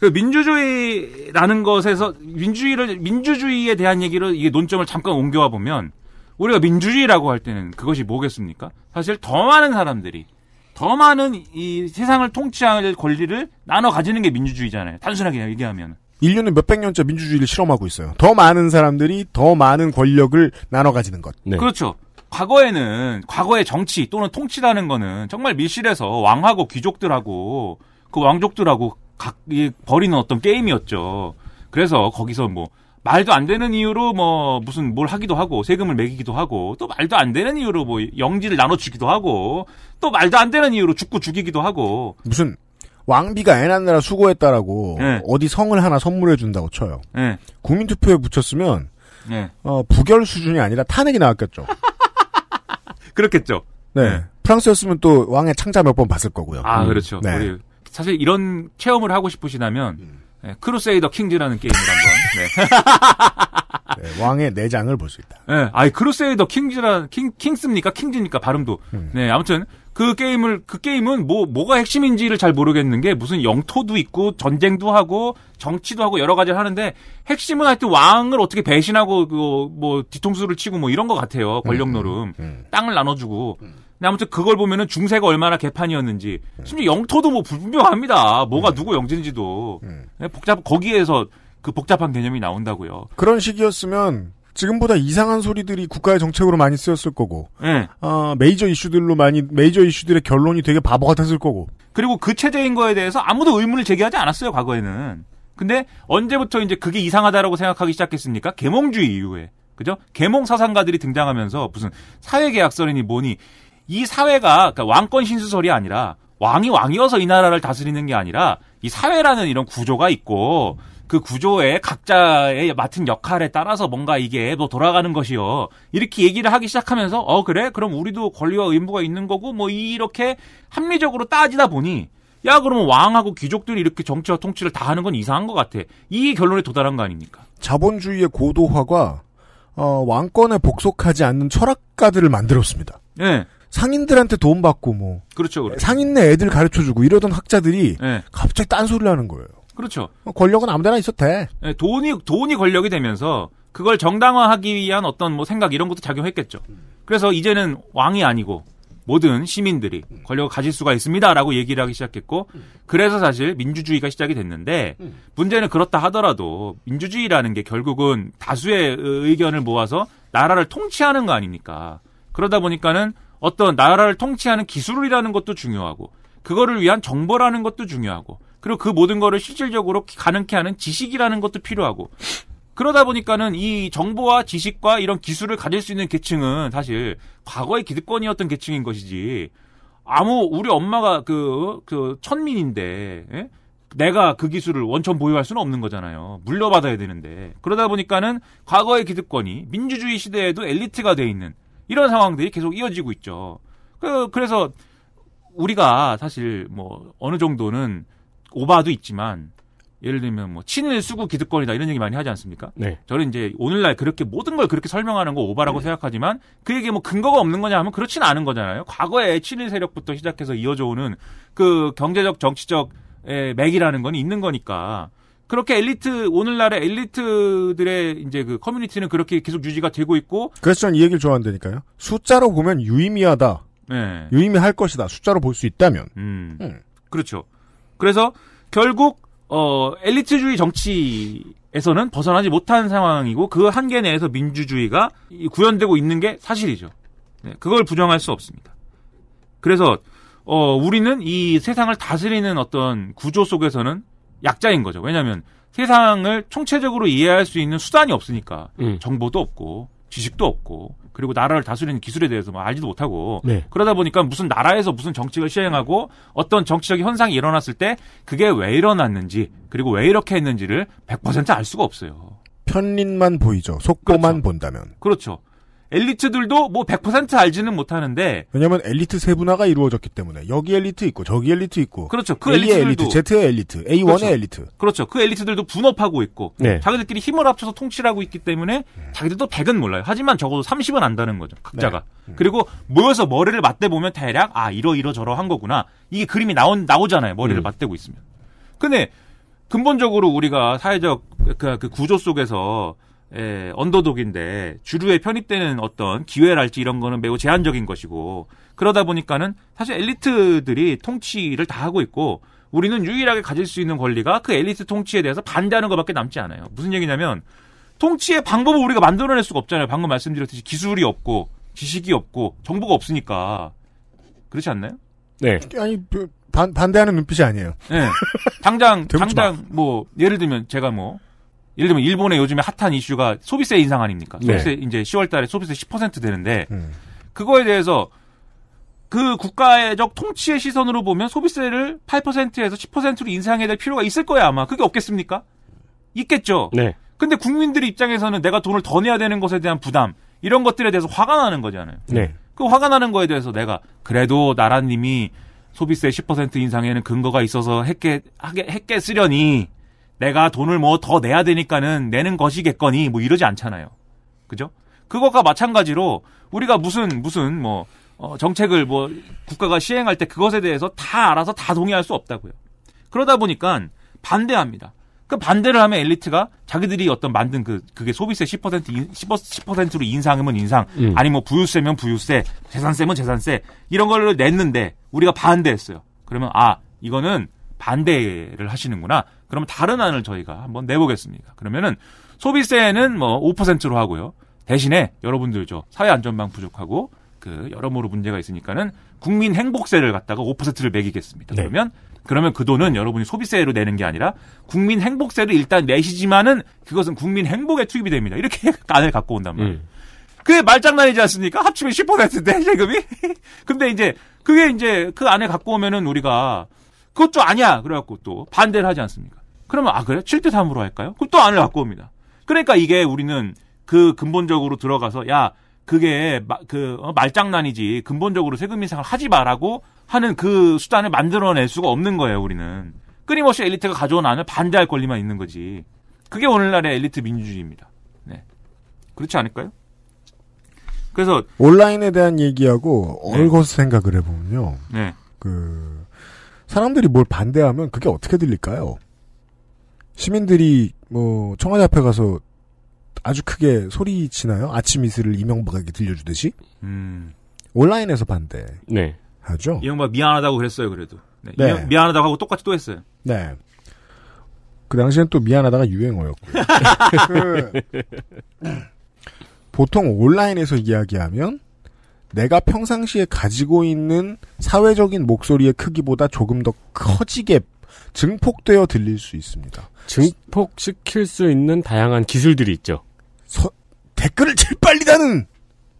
그 민주주의라는 것에서 민주주의를 민주주의에 대한 얘기를 이게 논점을 잠깐 옮겨와 보면 우리가 민주주의라고 할 때는 그것이 뭐겠습니까? 사실 더 많은 사람들이 더 많은 이 세상을 통치할 권리를 나눠 가지는 게 민주주의잖아요. 단순하게 얘기하면. 인류는 몇백 년째 민주주의를 실험하고 있어요. 더 많은 사람들이 더 많은 권력을 나눠 가지는 것. 네. 그렇죠. 과거에는 과거의 정치 또는 통치라는 거는 정말 밀실에서 왕하고 귀족들하고 그 왕족들하고 각, 이, 버리는 어떤 게임이었죠. 그래서 거기서 뭐, 말도 안 되는 이유로 뭐, 무슨 뭘 하기도 하고, 세금을 매기기도 하고, 또 말도 안 되는 이유로 뭐, 영지를 나눠주기도 하고, 또 말도 안 되는 이유로 죽고 죽이기도 하고. 무슨, 왕비가 애낳느라 수고했다라고, 네. 어디 성을 하나 선물해준다고 쳐요. 네. 국민투표에 붙였으면, 네. 어, 부결 수준이 아니라 탄핵이 나왔겠죠. 그렇겠죠. 네. 프랑스였으면 또 왕의 창자 몇 번 봤을 거고요. 아, 그렇죠. 네. 우리 사실 이런 체험을 하고 싶으시다면 음. 네, 크루세이더 킹즈라는 게임을 한번 네. 네, 왕의 내장을 볼 수 있다. 네, 예, 아이 크루세이더 킹즈라 킹 킹스입니까 킹즈니까 발음도 음. 네 아무튼 그 게임을 그 게임은 뭐 뭐가 핵심인지를 잘 모르겠는 게 무슨 영토도 있고 전쟁도 하고 정치도 하고 여러 가지를 하는데 핵심은 하여튼 왕을 어떻게 배신하고 그뭐 뒤통수를 치고 뭐 이런 것 같아요 권력 음, 음, 노름 음, 땅을 나눠주고. 음. 근데 아무튼 그걸 보면은 중세가 얼마나 개판이었는지 심지어 영토도 뭐 분명합니다. 뭐가 음. 누구 영지인지도 음. 네, 복잡 거기에서 그 복잡한 개념이 나온다고요. 그런 식이었으면 지금보다 이상한 소리들이 국가의 정책으로 많이 쓰였을 거고, 네. 어, 메이저 이슈들로 많이 메이저 이슈들의 결론이 되게 바보 같았을 거고. 그리고 그 체제인 거에 대해서 아무도 의문을 제기하지 않았어요 과거에는. 근데 언제부터 이제 그게 이상하다라고 생각하기 시작했습니까? 계몽주의 이후에. 그죠? 계몽 사상가들이 등장하면서 무슨 사회계약설이니 뭐니 이 사회가 그러니까 왕권 신수설이 아니라 왕이 왕이어서 이 나라를 다스리는 게 아니라 이 사회라는 이런 구조가 있고 그 구조에 각자의 맡은 역할에 따라서 뭔가 이게 뭐 돌아가는 것이요. 이렇게 얘기를 하기 시작하면서 어 그래? 그럼 우리도 권리와 의무가 있는 거고 뭐 이렇게 합리적으로 따지다 보니 야 그러면 왕하고 귀족들이 이렇게 정치와 통치를 다 하는 건 이상한 것 같아. 이 결론에 도달한 거 아닙니까? 자본주의의 고도화가 어, 왕권에 복속하지 않는 철학가들을 만들었습니다. 네. 상인들한테 돈 받고 뭐 그렇죠, 그렇죠. 상인네 애들 가르쳐 주고 이러던 학자들이 네. 갑자기 딴소리를 하는 거예요. 그렇죠. 뭐 권력은 아무데나 있었대 네, 예, 돈이 돈이 권력이 되면서 그걸 정당화하기 위한 어떤 뭐 생각 이런 것도 작용했겠죠. 그래서 이제는 왕이 아니고 모든 시민들이 권력을 가질 수가 있습니다라고 얘기를 하기 시작했고 그래서 사실 민주주의가 시작이 됐는데 문제는 그렇다 하더라도 민주주의라는 게 결국은 다수의 의견을 모아서 나라를 통치하는 거 아닙니까? 그러다 보니까는 어떤 나라를 통치하는 기술이라는 것도 중요하고 그거를 위한 정보라는 것도 중요하고 그리고 그 모든 거를 실질적으로 가능케 하는 지식이라는 것도 필요하고 그러다 보니까는 이 정보와 지식과 이런 기술을 가질 수 있는 계층은 사실 과거의 기득권이었던 계층인 것이지 아무 우리 엄마가 그, 그 천민인데 예? 내가 그 기술을 원천 보유할 수는 없는 거잖아요. 물려받아야 되는데 그러다 보니까는 과거의 기득권이 민주주의 시대에도 엘리트가 돼 있는 이런 상황들이 계속 이어지고 있죠. 그, 그래서 우리가 사실 뭐 어느 정도는 오바도 있지만 예를 들면 뭐 친일 수구 기득권이다 이런 얘기 많이 하지 않습니까? 네. 저는 이제 오늘날 그렇게 모든 걸 그렇게 설명하는 거 오바라고 네. 생각하지만 그얘기에뭐 근거가 없는 거냐 하면 그렇진 않은 거잖아요. 과거에 친일 세력부터 시작해서 이어져 오는 그 경제적 정치적 맥이라는 건 있는 거니까. 그렇게 엘리트 오늘날의 엘리트들의 이제 그 커뮤니티는 그렇게 계속 유지가 되고 있고 그래서 저는 이 얘기를 좋아한다니까요. 숫자로 보면 유의미하다. 네. 유의미할 것이다. 숫자로 볼 수 있다면. 음. 음. 그렇죠. 그래서 결국 어 엘리트주의 정치에서는 벗어나지 못한 상황이고 그 한계 내에서 민주주의가 구현되고 있는 게 사실이죠. 네. 그걸 부정할 수 없습니다. 그래서 어 우리는 이 세상을 다스리는 어떤 구조 속에서는 약자인 거죠. 왜냐하면 세상을 총체적으로 이해할 수 있는 수단이 없으니까 음. 정보도 없고 지식도 없고 그리고 나라를 다스리는 기술에 대해서 뭐 알지도 못하고 네. 그러다 보니까 무슨 나라에서 무슨 정책을 시행하고 어떤 정치적인 현상이 일어났을 때 그게 왜 일어났는지 그리고 왜 이렇게 했는지를 100%알 수가 없어요. 편린만 보이죠. 속보만 그렇죠. 본다면. 그렇죠. 엘리트들도 뭐 100% 알지는 못하는데 왜냐면 엘리트 세분화가 이루어졌기 때문에 여기 엘리트 있고 저기 엘리트 있고 그렇죠. 그 A의 엘리트들트 Z의 엘리트, A1의 그렇죠. 엘리트 그렇죠. 그 엘리트들도 분업하고 있고 네. 자기들끼리 힘을 합쳐서 통치를 하고 있기 때문에 자기들도 100은 몰라요. 하지만 적어도 30은 안다는 거죠. 각자가. 네. 음. 그리고 모여서 머리를 맞대 보면 대략 아 이러 이러 저러 한 거구나. 이게 그림이 나온 나오잖아요. 머리를 음. 맞대고 있으면. 근데 근본적으로 우리가 사회적 그, 그 구조 속에서 예, 언더독인데 주류에 편입되는 어떤 기회랄지 이런 거는 매우 제한적인 것이고 그러다 보니까는 사실 엘리트들이 통치를 다 하고 있고 우리는 유일하게 가질 수 있는 권리가 그 엘리트 통치에 대해서 반대하는 것밖에 남지 않아요. 무슨 얘기냐면 통치의 방법을 우리가 만들어낼 수가 없잖아요. 방금 말씀드렸듯이 기술이 없고 지식이 없고 정보가 없으니까 그렇지 않나요? 네. 아니 그, 반, 반대하는 눈빛이 아니에요. 네. 당장 당장 마. 뭐 예를 들면 제가 뭐 예를 들면 일본의 요즘에 핫한 이슈가 소비세 인상 아닙니까? 네. 소비세 네. 이제 10월 달에 소비세 10% 되는데 음. 그거에 대해서 그 국가적 통치의 시선으로 보면 소비세를 8%에서 10%로 인상해야 될 필요가 있을 거야 아마. 그게 없겠습니까? 있겠죠. 네. 근데 국민들의 입장에서는 내가 돈을 더 내야 되는 것에 대한 부담 이런 것들에 대해서 화가 나는 거잖아요. 네. 그 화가 나는 거에 대해서 내가 그래도 나라님이 소비세 10% 인상에는 근거가 있어서 했게 하게, 했겠으려니 내가 돈을 뭐 더 내야 되니까는 내는 것이겠거니 뭐 이러지 않잖아요. 그죠? 그것과 마찬가지로 우리가 무슨 무슨 뭐 어, 정책을 뭐 국가가 시행할 때 그것에 대해서 다 알아서 다 동의할 수 없다고요. 그러다 보니까 반대합니다. 그 반대를 하면 엘리트가 자기들이 어떤 만든 그 그게 소비세 10% 인, 10%로 인상하면 인상, 음. 아니 뭐 부유세면 부유세, 재산세면 재산세 이런 걸 냈는데 우리가 반대했어요. 그러면 아 이거는 반대를 하시는구나. 그러면 다른 안을 저희가 한번 내보겠습니다. 그러면은 소비세는 뭐 5%로 하고요. 대신에 여러분들 저 사회 안전망 부족하고 그 여러모로 문제가 있으니까는 국민 행복세를 갖다가 5%를 매기겠습니다. 네. 그러면 그러면 그 돈은 여러분이 소비세로 내는 게 아니라 국민 행복세를 일단 내시지만은 그것은 국민 행복에 투입이 됩니다. 이렇게 안을 갖고 온단 말이에요. 음. 그게 말장난이지 않습니까? 합치면 10%인데 세금이. 근데 이제 그게 이제 그 안에 갖고 오면은 우리가 그것도 아니야. 그래갖고 또 반대를 하지 않습니까? 그러면 아 그래? 7대 3으로 할까요? 그럼 또 안을 갖고 옵니다. 그러니까 이게 우리는 그 근본적으로 들어가서 야 그게 그 어, 말장난이지 근본적으로 세금 인상을 하지 말라고 하는 그 수단을 만들어낼 수가 없는 거예요. 우리는 끊임없이 엘리트가 가져온 안을 반대할 권리만 있는 거지. 그게 오늘날의 엘리트 민주주의입니다. 네. 그렇지 않을까요? 그래서 온라인에 대한 얘기하고 네. 얼거 생각을 해보면요. 네. 그 사람들이 뭘 반대하면 그게 어떻게 들릴까요? 시민들이 뭐 청와대 앞에 가서 아주 크게 소리 치나요? 아침 이슬을 이명박에게 들려주듯이 음. 온라인에서 반대. 네. 하죠. 이명박 미안하다고 그랬어요. 그래도 네. 네. 미안하다고 하고 똑같이 또 했어요. 네. 그 당시엔 또 미안하다가 유행어였고. 보통 온라인에서 이야기하면 내가 평상시에 가지고 있는 사회적인 목소리의 크기보다 조금 더 커지게 증폭되어 들릴 수 있습니다. 증폭시킬 수 있는 다양한 기술들이 있죠. 서, 댓글을 제일 빨리 다는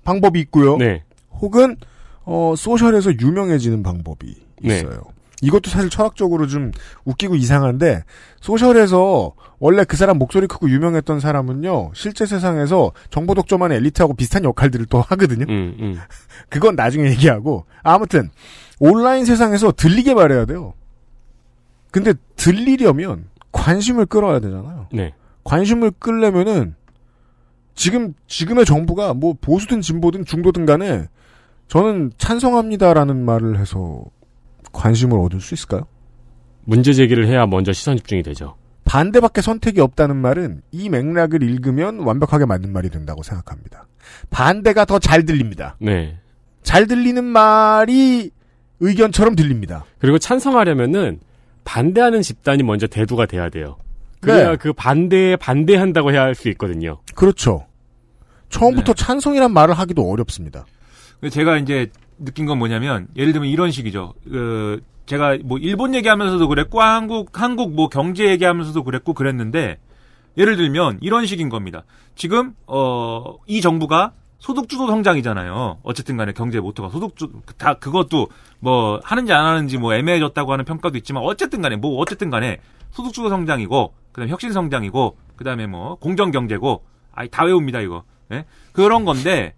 방법이 있고요. 네. 혹은 어, 소셜에서 유명해지는 방법이 네. 있어요. 네. 이것도 사실 철학적으로 좀 웃기고 이상한데 소셜에서 원래 그 사람 목소리 크고 유명했던 사람은요 실제 세상에서 정보 독점한 엘리트하고 비슷한 역할들을 또 하거든요. 음, 음. 그건 나중에 얘기하고 아무튼 온라인 세상에서 들리게 말해야 돼요. 근데 들리려면 관심을 끌어야 되잖아요. 네. 관심을 끌려면은 지금 지금의 정부가 뭐 보수든 진보든 중도든 간에 저는 찬성합니다라는 말을 해서 관심을 얻을 수 있을까요? 문제 제기를 해야 먼저 시선 집중이 되죠. 반대밖에 선택이 없다는 말은 이 맥락을 읽으면 완벽하게 맞는 말이 된다고 생각합니다. 반대가 더 잘 들립니다. 네. 잘 들리는 말이 의견처럼 들립니다. 그리고 찬성하려면은 반대하는 집단이 먼저 대두가 돼야 돼요. 그래야 네. 그 반대에 반대한다고 해야 할 수 있거든요. 그렇죠. 처음부터 네. 찬성이란 말을 하기도 어렵습니다. 제가 이제 느낀 건 뭐냐면 예를 들면 이런 식이죠. 그 제가 뭐 일본 얘기하면서도 그랬고 한국 한국 뭐 경제 얘기하면서도 그랬고 그랬는데 예를 들면 이런 식인 겁니다. 지금 어이 정부가 소득주도 성장이잖아요. 어쨌든 간에 경제 모토가 소득주 다 그것도 뭐 하는지 안 하는지 뭐 애매해졌다고 하는 평가도 있지만 어쨌든 간에 뭐 어쨌든 간에 소득주도 성장이고 그다음에 혁신 성장이고 그다음에 뭐 공정 경제고 아이 다 외웁니다 이거. 네? 그런 건데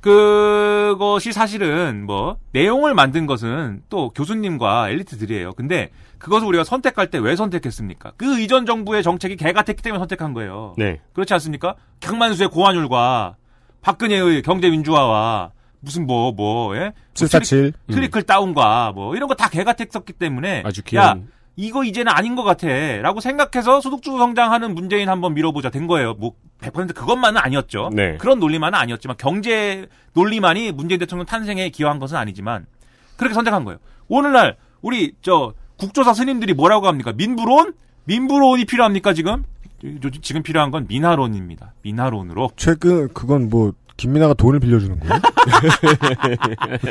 그것이 사실은 뭐 내용을 만든 것은 또 교수님과 엘리트들이에요. 근데 그것을 우리가 선택할 때 왜 선택했습니까? 그 이전 정부의 정책이 개같았기 때문에 선택한 거예요. 네. 그렇지 않습니까? 강만수의 고환율과 박근혜의 경제민주화와 무슨 뭐뭐 뭐, 예? 747 뭐 트리클 음. 다운과 뭐 이런 거 다 개같았었기 때문에 아주 귀여운. 야 이거 이제는 아닌 것 같아. 라고 생각해서 소득주 성장하는 문재인 한번 밀어보자 된 거예요. 뭐, 100% 그것만은 아니었죠. 네. 그런 논리만은 아니었지만, 경제 논리만이 문재인 대통령 탄생에 기여한 것은 아니지만, 그렇게 선택한 거예요. 오늘날, 우리, 저, 국조사 스님들이 뭐라고 합니까? 민부론? 민부론이 필요합니까, 지금? 지금 필요한 건 민하론입니다. 민하론으로. 최근, 그건 뭐, 김민아가 돈을 빌려주는 거예요?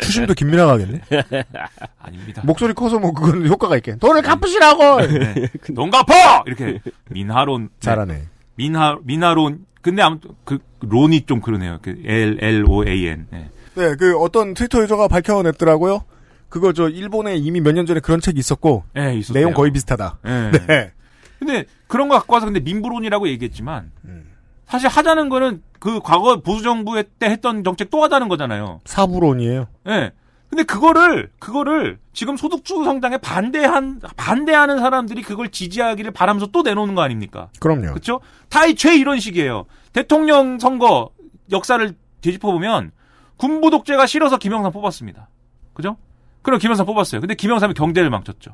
추심도 그 김민아가 하겠네? 아닙니다. 목소리 커서 뭐 그건 효과가 있겠네. 돈을 갚으시라고! 네. 그 돈 갚아! 이렇게. 민하론. 네. 잘하네. 민하, 민하론. 근데 아무튼 그, 론이 좀 그러네요. 그 L, L, O, A, N. 네. 네, 그 어떤 트위터 유저가 밝혀냈더라고요. 그거 저 일본에 이미 몇 년 전에 그런 책이 있었고. 네, 있었어요. 내용 거의 비슷하다. 네. 네. 근데 그런 거 갖고 와서 근데 민부론이라고 얘기했지만. 음. 사실 하자는 거는 그 과거 보수 정부 때 했던 정책 또 하자는 거잖아요. 사부론이에요. 예. 네. 근데 그거를 그거를 지금 소득주 성장에 반대한 반대하는 사람들이 그걸 지지하기를 바라면서 또 내놓는 거 아닙니까? 그럼요. 그렇죠? 다이최 이런 식이에요. 대통령 선거 역사를 뒤집어 보면 군부 독재가 싫어서 김영삼 뽑았습니다. 그죠? 그럼 김영삼 뽑았어요. 근데 김영삼이 경제를 망쳤죠.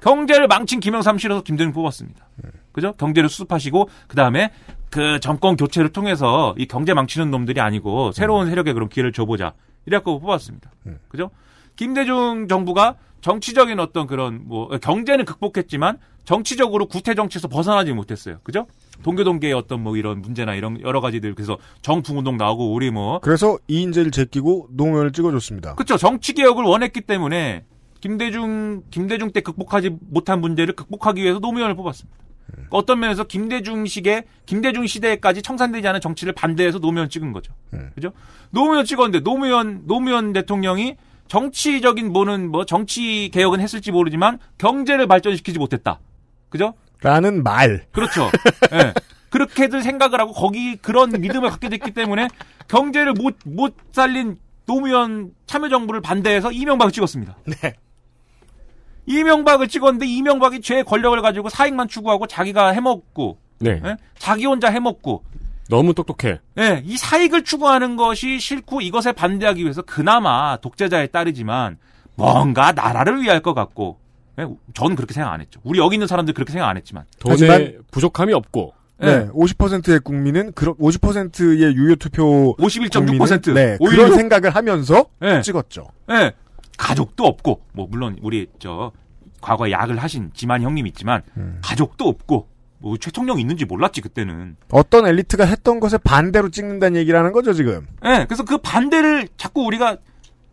경제를 망친 김영삼 싫어서 김대중 뽑았습니다. 음. 그죠? 경제를 수습하시고 그 다음에 그 정권 교체를 통해서 이 경제 망치는 놈들이 아니고 새로운 세력에 그런 기회를 줘보자. 이래갖고 뽑았습니다. 음. 그죠? 김대중 정부가 정치적인 어떤 그런 뭐 경제는 극복했지만 정치적으로 구태 정치에서 벗어나지 못했어요. 그죠? 동교동계의 어떤 뭐 이런 문제나 이런 여러 가지들 그래서 정풍운동 나오고 우리 뭐 그래서 이인재를 제끼고 노무현을 찍어줬습니다. 그렇죠. 정치 개혁을 원했기 때문에 김대중 김대중 때 극복하지 못한 문제를 극복하기 위해서 노무현을 뽑았습니다. 음. 어떤 면에서 김대중식의 김대중 시대까지 청산되지 않은 정치를 반대해서 노무현 찍은 거죠. 음. 그죠? 노무현 찍었는데 노무현 노무현 대통령이 정치적인 뭐는 뭐 정치 개혁은 했을지 모르지만 경제를 발전시키지 못했다. 그죠? 라는 말. 그렇죠. 네. 그렇게들 생각을 하고 거기 그런 믿음을 갖게 됐기 때문에 경제를 못 못 살린 노무현 참여정부를 반대해서 이명박 찍었습니다. 네. 이명박을 찍었는데 이명박이 죄의 권력을 가지고 사익만 추구하고 자기가 해먹고 네. 예? 자기 혼자 해먹고 너무 똑똑해. 네, 이 사익을 추구하는 것이 싫고 이것에 반대하기 위해서 그나마 독재자의 딸이지만 뭔가 나라를 위할 것 같고 네, 저는 그렇게 생각 안 했죠. 우리 여기 있는 사람들 그렇게 생각 안 했지만 돈에 부족함이 없고 예. 네. 50%의 국민은 50%의 유효 투표 51.6%국 네, 그런 생각을 하면서 네. 찍었죠. 네. 가족도 없고 뭐 물론 우리 저 과거에 약을 하신 지만 형님 있지만 음. 가족도 없고 뭐 최통령 있는지 몰랐지 그때는 어떤 엘리트가 했던 것에 반대로 찍는다는 얘기라는 거죠 지금. 예. 네, 그래서 그 반대를 자꾸 우리가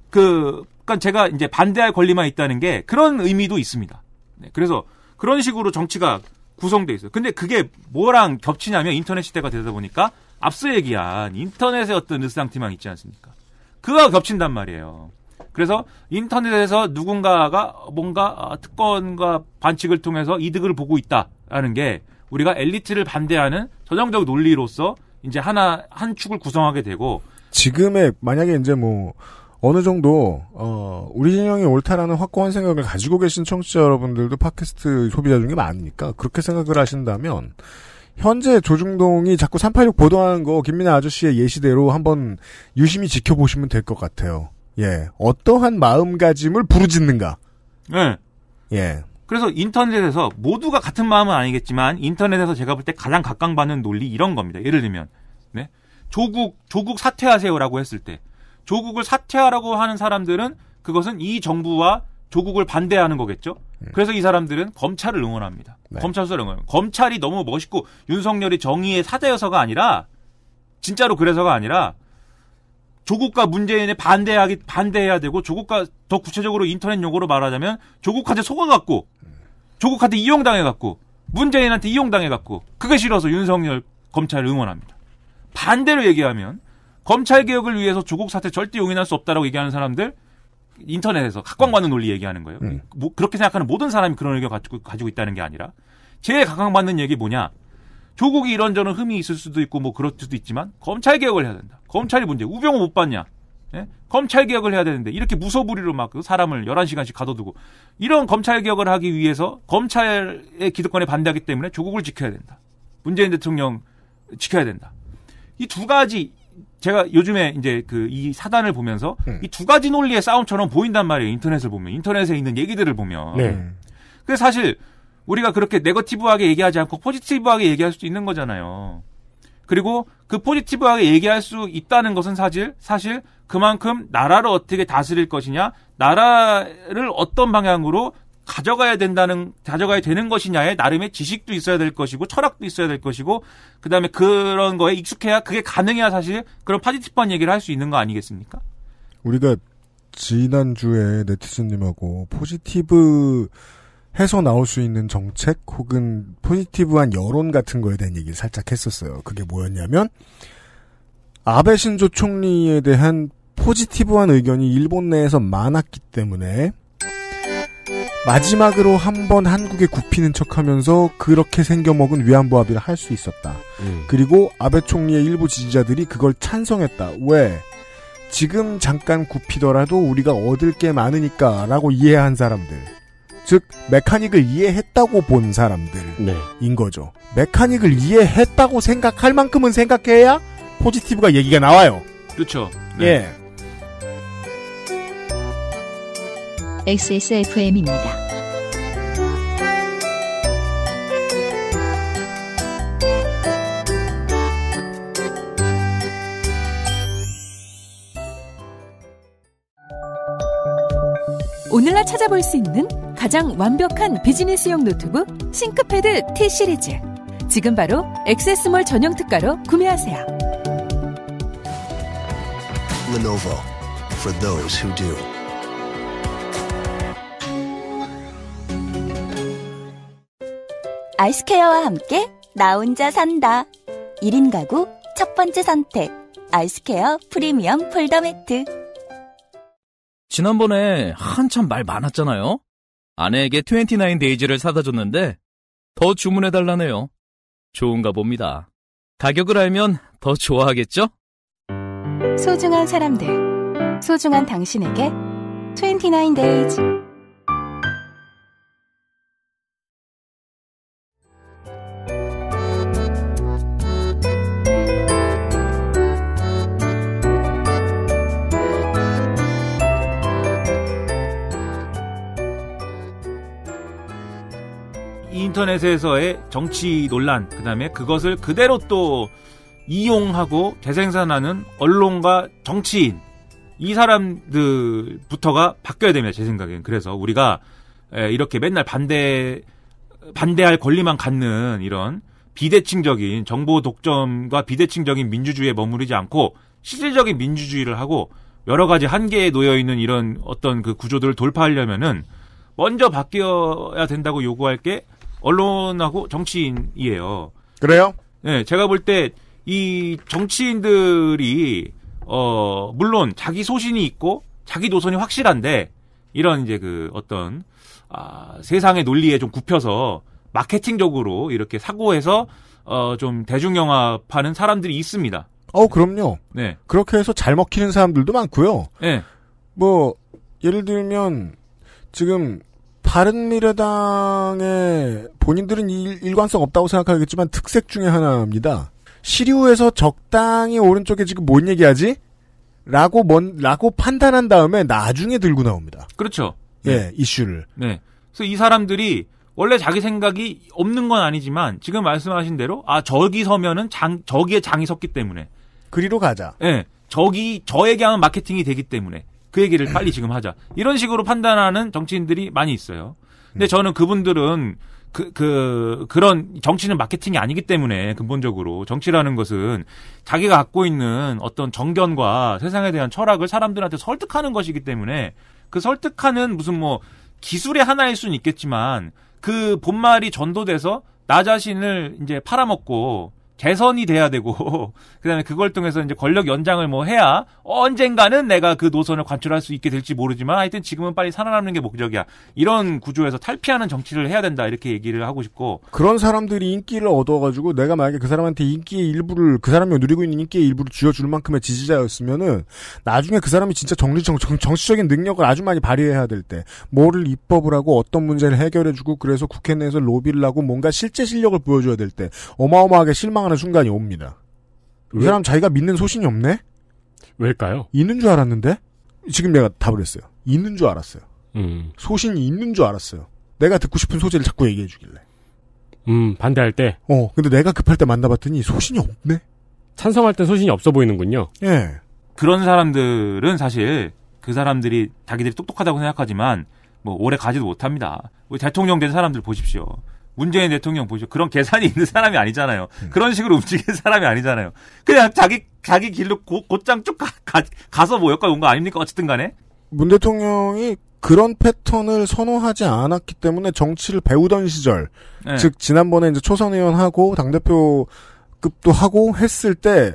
그그니까 제가 이제 반대할 권리만 있다는 게 그런 의미도 있습니다. 네, 그래서 그런 식으로 정치가 구성돼 있어요. 근데 그게 뭐랑 겹치냐면 인터넷 시대가 되다 보니까 앞서 얘기한 인터넷의 어떤 으스상티망 있지 않습니까? 그와 겹친단 말이에요. 그래서 인터넷에서 누군가가 뭔가 어, 특권과 반칙을 통해서 이득을 보고 있다라는 게 우리가 엘리트를 반대하는 전형적 논리로서 이제 하나 한 축을 구성하게 되고 지금의 만약에 이제 뭐 어느 정도 어 우리 진영이 옳다라는 확고한 생각을 가지고 계신 청취자 여러분들도 팟캐스트 소비자 중에 많으니까 그렇게 생각을 하신다면 현재 조중동이 자꾸 386 보도하는 거 김민아 아저씨의 예시대로 한번 유심히 지켜보시면 될 것 같아요. 예, 어떠한 마음가짐을 부르짖는가. 네. 예. 그래서 인터넷에서 모두가 같은 마음은 아니겠지만 인터넷에서 제가 볼 때 가장 각광받는 논리 이런 겁니다. 예를 들면 네? 조국 조국 사퇴하세요라고 했을 때 조국을 사퇴하라고 하는 사람들은 그것은 이 정부와 조국을 반대하는 거겠죠. 음. 그래서 이 사람들은 검찰을 응원합니다. 네. 검찰 수사를 응원. 검찰이 너무 멋있고 윤석열이 정의의 사자여서가 아니라 진짜로 그래서가 아니라 조국과 문재인에 반대하기 반대해야 되고 조국과 더 구체적으로 인터넷 용어로 말하자면 조국한테 속아갖고 조국한테 이용당해갖고 문재인한테 이용당해갖고 그게 싫어서 윤석열 검찰을 응원합니다. 반대로 얘기하면 검찰 개혁을 위해서 조국 사태 절대 용인할 수 없다라고 얘기하는 사람들 인터넷에서 각광받는 논리 얘기하는 거예요. 음. 뭐 그렇게 생각하는 모든 사람이 그런 의견 가지고 가지고 있다는 게 아니라 제일 각광받는 얘기 뭐냐? 조국이 이런저런 흠이 있을 수도 있고 뭐 그럴 수도 있지만 검찰 개혁을 해야 된다. 검찰이 문제. 우병우 못 봤냐? 예? 검찰 개혁을 해야 되는데 이렇게 무소불위로 막 그 사람을 11시간씩 가둬두고 이런 검찰 개혁을 하기 위해서 검찰의 기득권에 반대하기 때문에 조국을 지켜야 된다. 문재인 대통령 지켜야 된다. 이 두 가지 제가 요즘에 이제 그 이 사단을 보면서 음. 이두 가지 논리의 싸움처럼 보인단 말이에요. 인터넷을 보면 인터넷에 있는 얘기들을 보면. 네. 근 사실 우리가 그렇게 네거티브하게 얘기하지 않고 포지티브하게 얘기할 수도 있는 거잖아요. 그리고 그 포지티브하게 얘기할 수 있다는 것은 사실 사실 그만큼 나라를 어떻게 다스릴 것이냐, 나라를 어떤 방향으로 가져가야 된다는 가져가야 되는 것이냐에 나름의 지식도 있어야 될 것이고 철학도 있어야 될 것이고 그다음에 그런 거에 익숙해야 그게 가능해야 사실 그런 파지티브한 얘기를 할 수 있는 거 아니겠습니까? 우리가 지난주에 네티즌님하고 포지티브 해서 나올 수 있는 정책 혹은 포지티브한 여론 같은 거에 대한 얘기를 살짝 했었어요. 그게 뭐였냐면 아베 신조 총리에 대한 포지티브한 의견이 일본 내에서 많았기 때문에 마지막으로 한 번 한국에 굽히는 척하면서 그렇게 생겨먹은 위안부 합의를 할 수 있었다. 음. 그리고 아베 총리의 일부 지지자들이 그걸 찬성했다. 왜? 지금 잠깐 굽히더라도 우리가 얻을 게 많으니까라고 이해한 사람들. 즉 메카닉을 이해했다고 본 사람들인 네. 거죠. 메카닉을 이해했다고 생각할 만큼은 생각해야 포지티브가 얘기가 나와요. 그렇죠. 네. 예. XSFM입니다. 오늘날 찾아볼 수 있는 가장 완벽한 비즈니스용 노트북 싱크패드 T 시리즈. 지금 바로 액세스몰 전용 특가로 구매하세요. Lenovo for those who do. 아이스케어와 함께 나 혼자 산다. 1인 가구 첫 번째 선택. 아이스케어 프리미엄 폴더 매트. 지난번에 한참 말 많았잖아요. 아내에게 29 데이즈를 사다 줬는데 더 주문해 달라네요. 좋은가 봅니다. 가격을 알면 더 좋아하겠죠? 소중한 사람들, 소중한 당신에게 29 데이즈. 인터넷에서의 정치 논란, 그 다음에 그것을 그대로 또 이용하고 재생산하는 언론과 정치인, 이 사람들부터가 바뀌어야 됩니다. 제 생각엔. 그래서 우리가 이렇게 맨날 반대, 반대할 권리만 갖는 이런 비대칭적인 정보 독점과 비대칭적인 민주주의에 머무르지 않고 실질적인 민주주의를 하고 여러 가지 한계에 놓여 있는 이런 어떤 그 구조들을 돌파하려면은 먼저 바뀌어야 된다고 요구할 게 언론하고 정치인이에요. 그래요? 네, 제가 볼 때 이 정치인들이 어 물론 자기 소신이 있고 자기 노선이 확실한데 이런 이제 그 어떤 아, 세상의 논리에 좀 굽혀서 마케팅적으로 이렇게 사고해서 어 좀 대중 영화파는 사람들이 있습니다. 어, 그럼요. 네. 그렇게 해서 잘 먹히는 사람들도 많고요. 네. 뭐 예를 들면 지금 바른미래당의 본인들은 일, 관성 없다고 생각하겠지만 특색 중에 하나입니다. 시류에서 적당히 오른쪽에 지금 뭔 얘기하지? 라고 뭔 라고 판단한 다음에 나중에 들고 나옵니다. 그렇죠. 예, 네. 이슈를. 네. 그래서 이 사람들이 원래 자기 생각이 없는 건 아니지만 지금 말씀하신 대로 아 저기 서면은 장 저기에 장이 섰기 때문에 그리로 가자. 예. 네. 저기 저에게 하면 마케팅이 되기 때문에 그 얘기를 빨리 지금 하자. 이런 식으로 판단하는 정치인들이 많이 있어요. 근데 음. 저는 그분들은 그, 그, 그런 정치는 마케팅이 아니기 때문에 근본적으로 정치라는 것은 자기가 갖고 있는 어떤 정견과 세상에 대한 철학을 사람들한테 설득하는 것이기 때문에 그 설득하는 무슨 뭐 기술의 하나일 수는 있겠지만 그 본말이 전도돼서 나 자신을 이제 팔아먹고 개선이 돼야 되고 그다음에 그걸 통해서 이제 권력 연장을 뭐 해야 언젠가는 내가 그 노선을 관철할 수 있게 될지 모르지만 하여튼 지금은 빨리 살아남는 게 목적이야 이런 구조에서 탈피하는 정치를 해야 된다 이렇게 얘기를 하고 싶고 그런 사람들이 인기를 얻어가지고 내가 만약에 그 사람한테 인기의 일부를 그 사람이 누리고 있는 인기의 일부를 쥐어줄 만큼의 지지자였으면은 나중에 그 사람이 진짜 정리 정, 정, 치적인 능력을 아주 많이 발휘해야 될 때 뭐를 입법을 하고 어떤 문제를 해결해주고 그래서 국회 내에서 로비를 하고 뭔가 실제 실력을 보여줘야 될 때 어마어마하게 실망 실망하는 순간이 옵니다. 이 사람 자기가 믿는 소신이 없네? 왜일까요? 있는 줄 알았는데? 지금 내가 답을 했어요. 있는 줄 알았어요. 음. 소신이 있는 줄 알았어요. 내가 듣고 싶은 소재를 자꾸 얘기해 주길래. 음, 반대할 때? 어, 근데 내가 급할 때 만나봤더니 소신이 없네? 찬성할 때 소신이 없어 보이는군요. 예. 그런 사람들은 사실 그 사람들이 자기들이 똑똑하다고 생각하지만 뭐 오래 가지도 못합니다. 대통령 된 사람들 보십시오. 문재인 대통령 보시죠. 그런 계산이 있는 사람이 아니잖아요. 음. 그런 식으로 움직이는 사람이 아니잖아요. 그냥 자기 자기 길로 고, 곧장 쭉 가, 가, 서뭐 여기까지 온거 아닙니까? 어쨌든 간에. 문 대통령이 그런 패턴을 선호하지 않았기 때문에 정치를 배우던 시절, 네. 즉 지난번에 이제 초선 의원하고 당 대표급도 하고 했을 때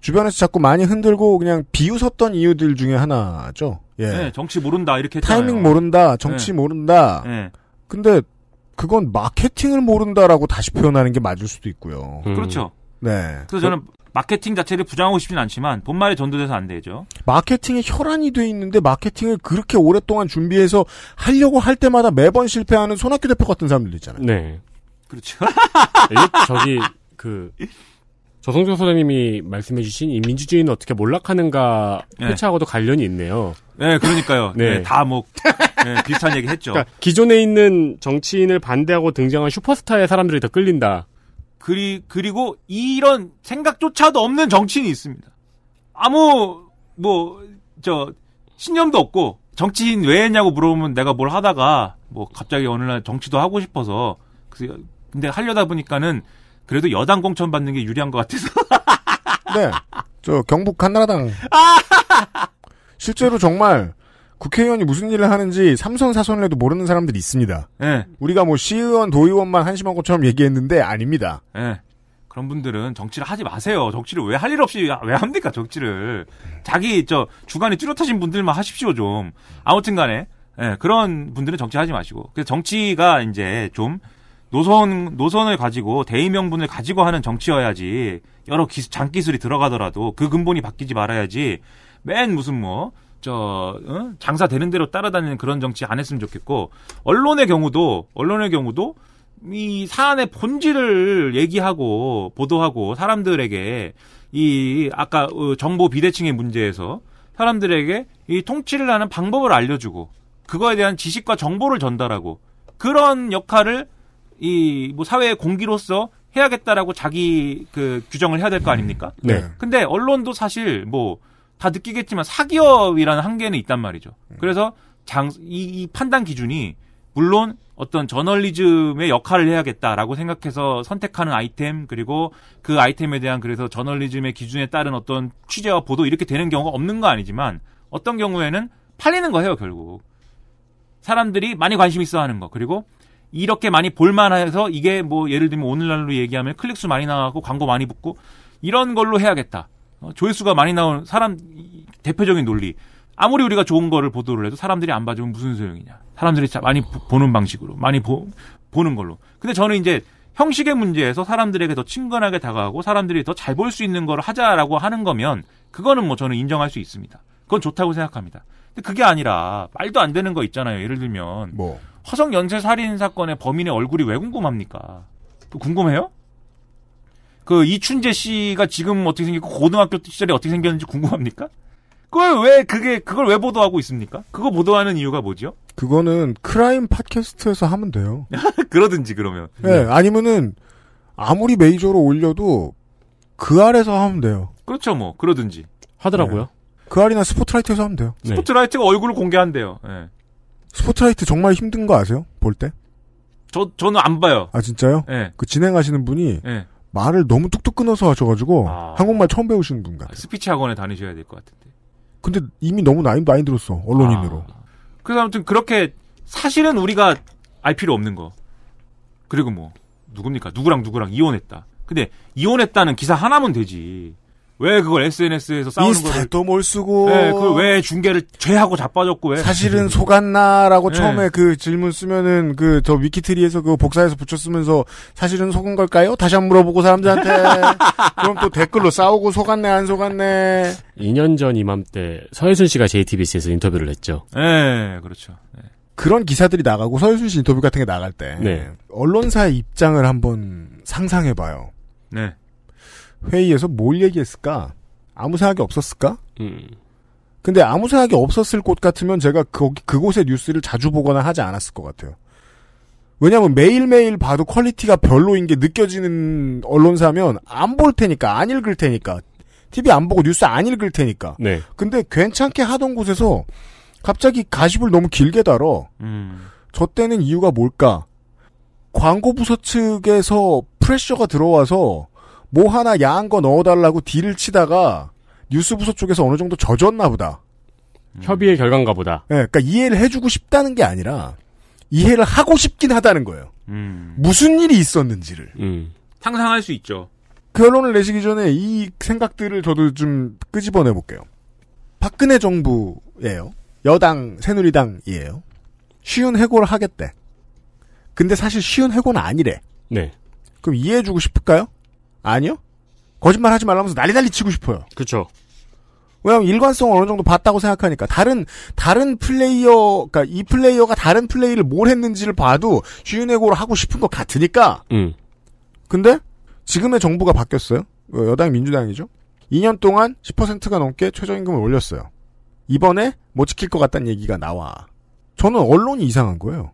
주변에서 자꾸 많이 흔들고 그냥 비웃었던 이유들 중에 하나죠. 예. 네, 정치 모른다 이렇게 했잖아요. 타이밍 모른다, 정치 네. 모른다. 네. 근데 그건 마케팅을 모른다라고 다시 표현하는 게 맞을 수도 있고요. 음. 그렇죠. 네. 그래서 저는 마케팅 자체를 부정하고 싶진 않지만 본말에 전도돼서 안 되죠. 마케팅에 혈안이 돼 있는데 마케팅을 그렇게 오랫동안 준비해서 하려고 할 때마다 매번 실패하는 손학규 대표 같은 사람들 있잖아요. 네. 그렇죠. 예, 저기 그 조성조선생님이 말씀해주신 이 민주주의는 어떻게 몰락하는가 네. 회차하고도 관련이 있네요. 네, 그러니까요. 네, 네 다뭐 네, 비슷한 얘기 했죠. 그러니까 기존에 있는 정치인을 반대하고 등장한 슈퍼스타의 사람들이 더 끌린다. 그리 그리고 이런 생각조차도 없는 정치인이 있습니다. 아무 뭐 저 신념도 없고 정치인 왜 했냐고 물어보면 내가 뭘 하다가 뭐 갑자기 어느 날 정치도 하고 싶어서 그, 근데 하려다 보니까는 그래도 여당 공천 받는 게 유리한 것 같아서. 네. 저 경북 한나라당. 실제로 정말 국회의원이 무슨 일을 하는지 삼선 사선을 해도 모르는 사람들이 있습니다. 네. 우리가 뭐 시의원, 도의원만 한심한 것처럼 얘기했는데 아닙니다. 네. 그런 분들은 정치를 하지 마세요. 정치를 왜 할 일 없이 왜 합니까 정치를? 자기 저주관이 뚜렷하신 분들만 하십시오 좀. 아무튼간에 예, 그런 분들은 정치하지 마시고. 그래서 정치가 이제 좀 노선 노선을 가지고 대의 명분을 가지고 하는 정치여야지 여러 기술, 장기술이 들어가더라도 그 근본이 바뀌지 말아야지 맨 무슨 뭐. 저 어? 장사 되는 대로 따라다니는 그런 정치 안 했으면 좋겠고 언론의 경우도 언론의 경우도 이 사안의 본질을 얘기하고 보도하고 사람들에게 이 아까 어, 정보 비대칭의 문제에서 사람들에게 이 통치를 하는 방법을 알려주고 그거에 대한 지식과 정보를 전달하고 그런 역할을 이뭐 사회의 공기로서 해야겠다라고 자기 그 규정을 해야 될 거 아닙니까? 네. 네. 근데 언론도 사실 뭐 다 느끼겠지만 사기업이라는 한계는 있단 말이죠. 그래서 장, 이, 이 판단 기준이 물론 어떤 저널리즘의 역할을 해야겠다라고 생각해서 선택하는 아이템 그리고 그 아이템에 대한 그래서 저널리즘의 기준에 따른 어떤 취재와 보도 이렇게 되는 경우가 없는 거 아니지만 어떤 경우에는 팔리는 거예요 결국 사람들이 많이 관심 있어 하는 거 그리고 이렇게 많이 볼만해서 이게 뭐 예를 들면 오늘날로 얘기하면 클릭수 많이 나가고 광고 많이 붙고 이런 걸로 해야겠다. 어, 조회수가 많이 나온 사람 대표적인 논리. 아무리 우리가 좋은 거를 보도를 해도 사람들이 안 봐주면 무슨 소용이냐. 사람들이 많이 보, 는 방식으로 많이 보, 보는 걸로. 근데 저는 이제 형식의 문제에서 사람들에게 더 친근하게 다가가고 사람들이 더 잘 볼 수 있는 걸 하자라고 하는 거면 그거는 뭐 저는 인정할 수 있습니다. 그건 좋다고 생각합니다. 근데 그게 아니라 말도 안 되는 거 있잖아요. 예를 들면 뭐. 화성 연쇄 살인 사건의 범인의 얼굴이 왜 궁금합니까? 그 궁금해요? 그 이춘재 씨가 지금 어떻게 생겼고 고등학교 시절에 어떻게 생겼는지 궁금합니까? 그걸 왜 그게 그걸 왜 보도하고 있습니까? 그거 보도하는 이유가 뭐죠? 그거는 크라임 팟캐스트에서 하면 돼요. 그러든지 그러면. 네, 네, 아니면은 아무리 메이저로 올려도 그 아래서 하면 돼요. 그렇죠, 뭐 그러든지 하더라고요. 네. 그 할인은 스포트라이트에서 하면 돼요. 네. 스포트라이트가 얼굴을 공개한대요. 네. 스포트라이트 정말 힘든 거 아세요? 볼 때? 저 저는 안 봐요. 아 진짜요? 네. 그 진행하시는 분이 네. 말을 너무 뚝뚝 끊어서 하셔가지고 아... 한국말 처음 배우시는 분 같아요. 스피치 학원에 다니셔야 될 것 같은데. 근데 이미 너무 나이 많이 들었어 언론인으로. 아... 그래서 아무튼 그렇게 사실은 우리가 알 필요 없는 거. 그리고 뭐 누굽니까? 누구랑 누구랑 이혼했다. 근데 이혼했다는 기사 하나면 되지. 왜 그걸 SNS에서 싸우는 거를 또뭘 쓰고 네, 그 왜 중계를 죄하고 자빠졌고 왜 사실은 속았나라고 네. 처음에 그 질문 쓰면은 그 저 위키트리에서 그 복사해서 붙였으면서 사실은 속은 걸까요? 다시 한번 물어보고 사람들한테 그럼 또 댓글로 싸우고 속았네 안 속았네 2년 전 이맘때 서혜순 씨가 JTBC에서 인터뷰를 했죠. 네, 그렇죠. 네. 그런 기사들이 나가고 서혜순 씨 인터뷰 같은 게 나갈 때 네. 언론사의 입장을 한번 상상해봐요. 네. 회의에서 뭘 얘기했을까? 아무 생각이 없었을까? 음. 근데 아무 생각이 없었을 곳 같으면 제가 거기 그곳의 뉴스를 자주 보거나 하지 않았을 것 같아요. 왜냐하면 매일매일 봐도 퀄리티가 별로인 게 느껴지는 언론사면 안 볼 테니까 안 읽을 테니까 TV 안 보고 뉴스 안 읽을 테니까. 네. 근데 괜찮게 하던 곳에서 갑자기 가십을 너무 길게 달어. 음. 저 때는 이유가 뭘까? 광고 부서 측에서 프레셔가 들어와서 뭐 하나 야한 거 넣어달라고 딜을 치다가 뉴스 부서 쪽에서 어느 정도 젖었나 보다. 음. 협의의 결과인가 보다. 예, 그러니까 이해를 해주고 싶다는 게 아니라 이해를 하고 싶긴 하다는 거예요. 음. 무슨 일이 있었는지를 음. 상상할 수 있죠. 결론을 그 내시기 전에 이 생각들을 저도 좀 끄집어내 볼게요. 박근혜 정부예요. 여당 새누리당이에요. 쉬운 해고를 하겠대. 근데 사실 쉬운 해고는 아니래. 네. 그럼 이해해주고 싶을까요? 아니요. 거짓말 하지 말라면서 난리난리 치고 싶어요. 그쵸 왜냐면 일관성을 어느 정도 봤다고 생각하니까 다른 다른 플레이어 그니까이 플레이어가 다른 플레이를 뭘 했는지를 봐도 주윤의고를 하고 싶은 것 같으니까. 음. 근데 지금의 정부가 바뀌었어요. 어, 여당 민주당이죠. 2년 동안 10%가 넘게 최저임금을 올렸어요. 이번에 못 지킬 것 같다는 얘기가 나와. 저는 언론이 이상한 거예요.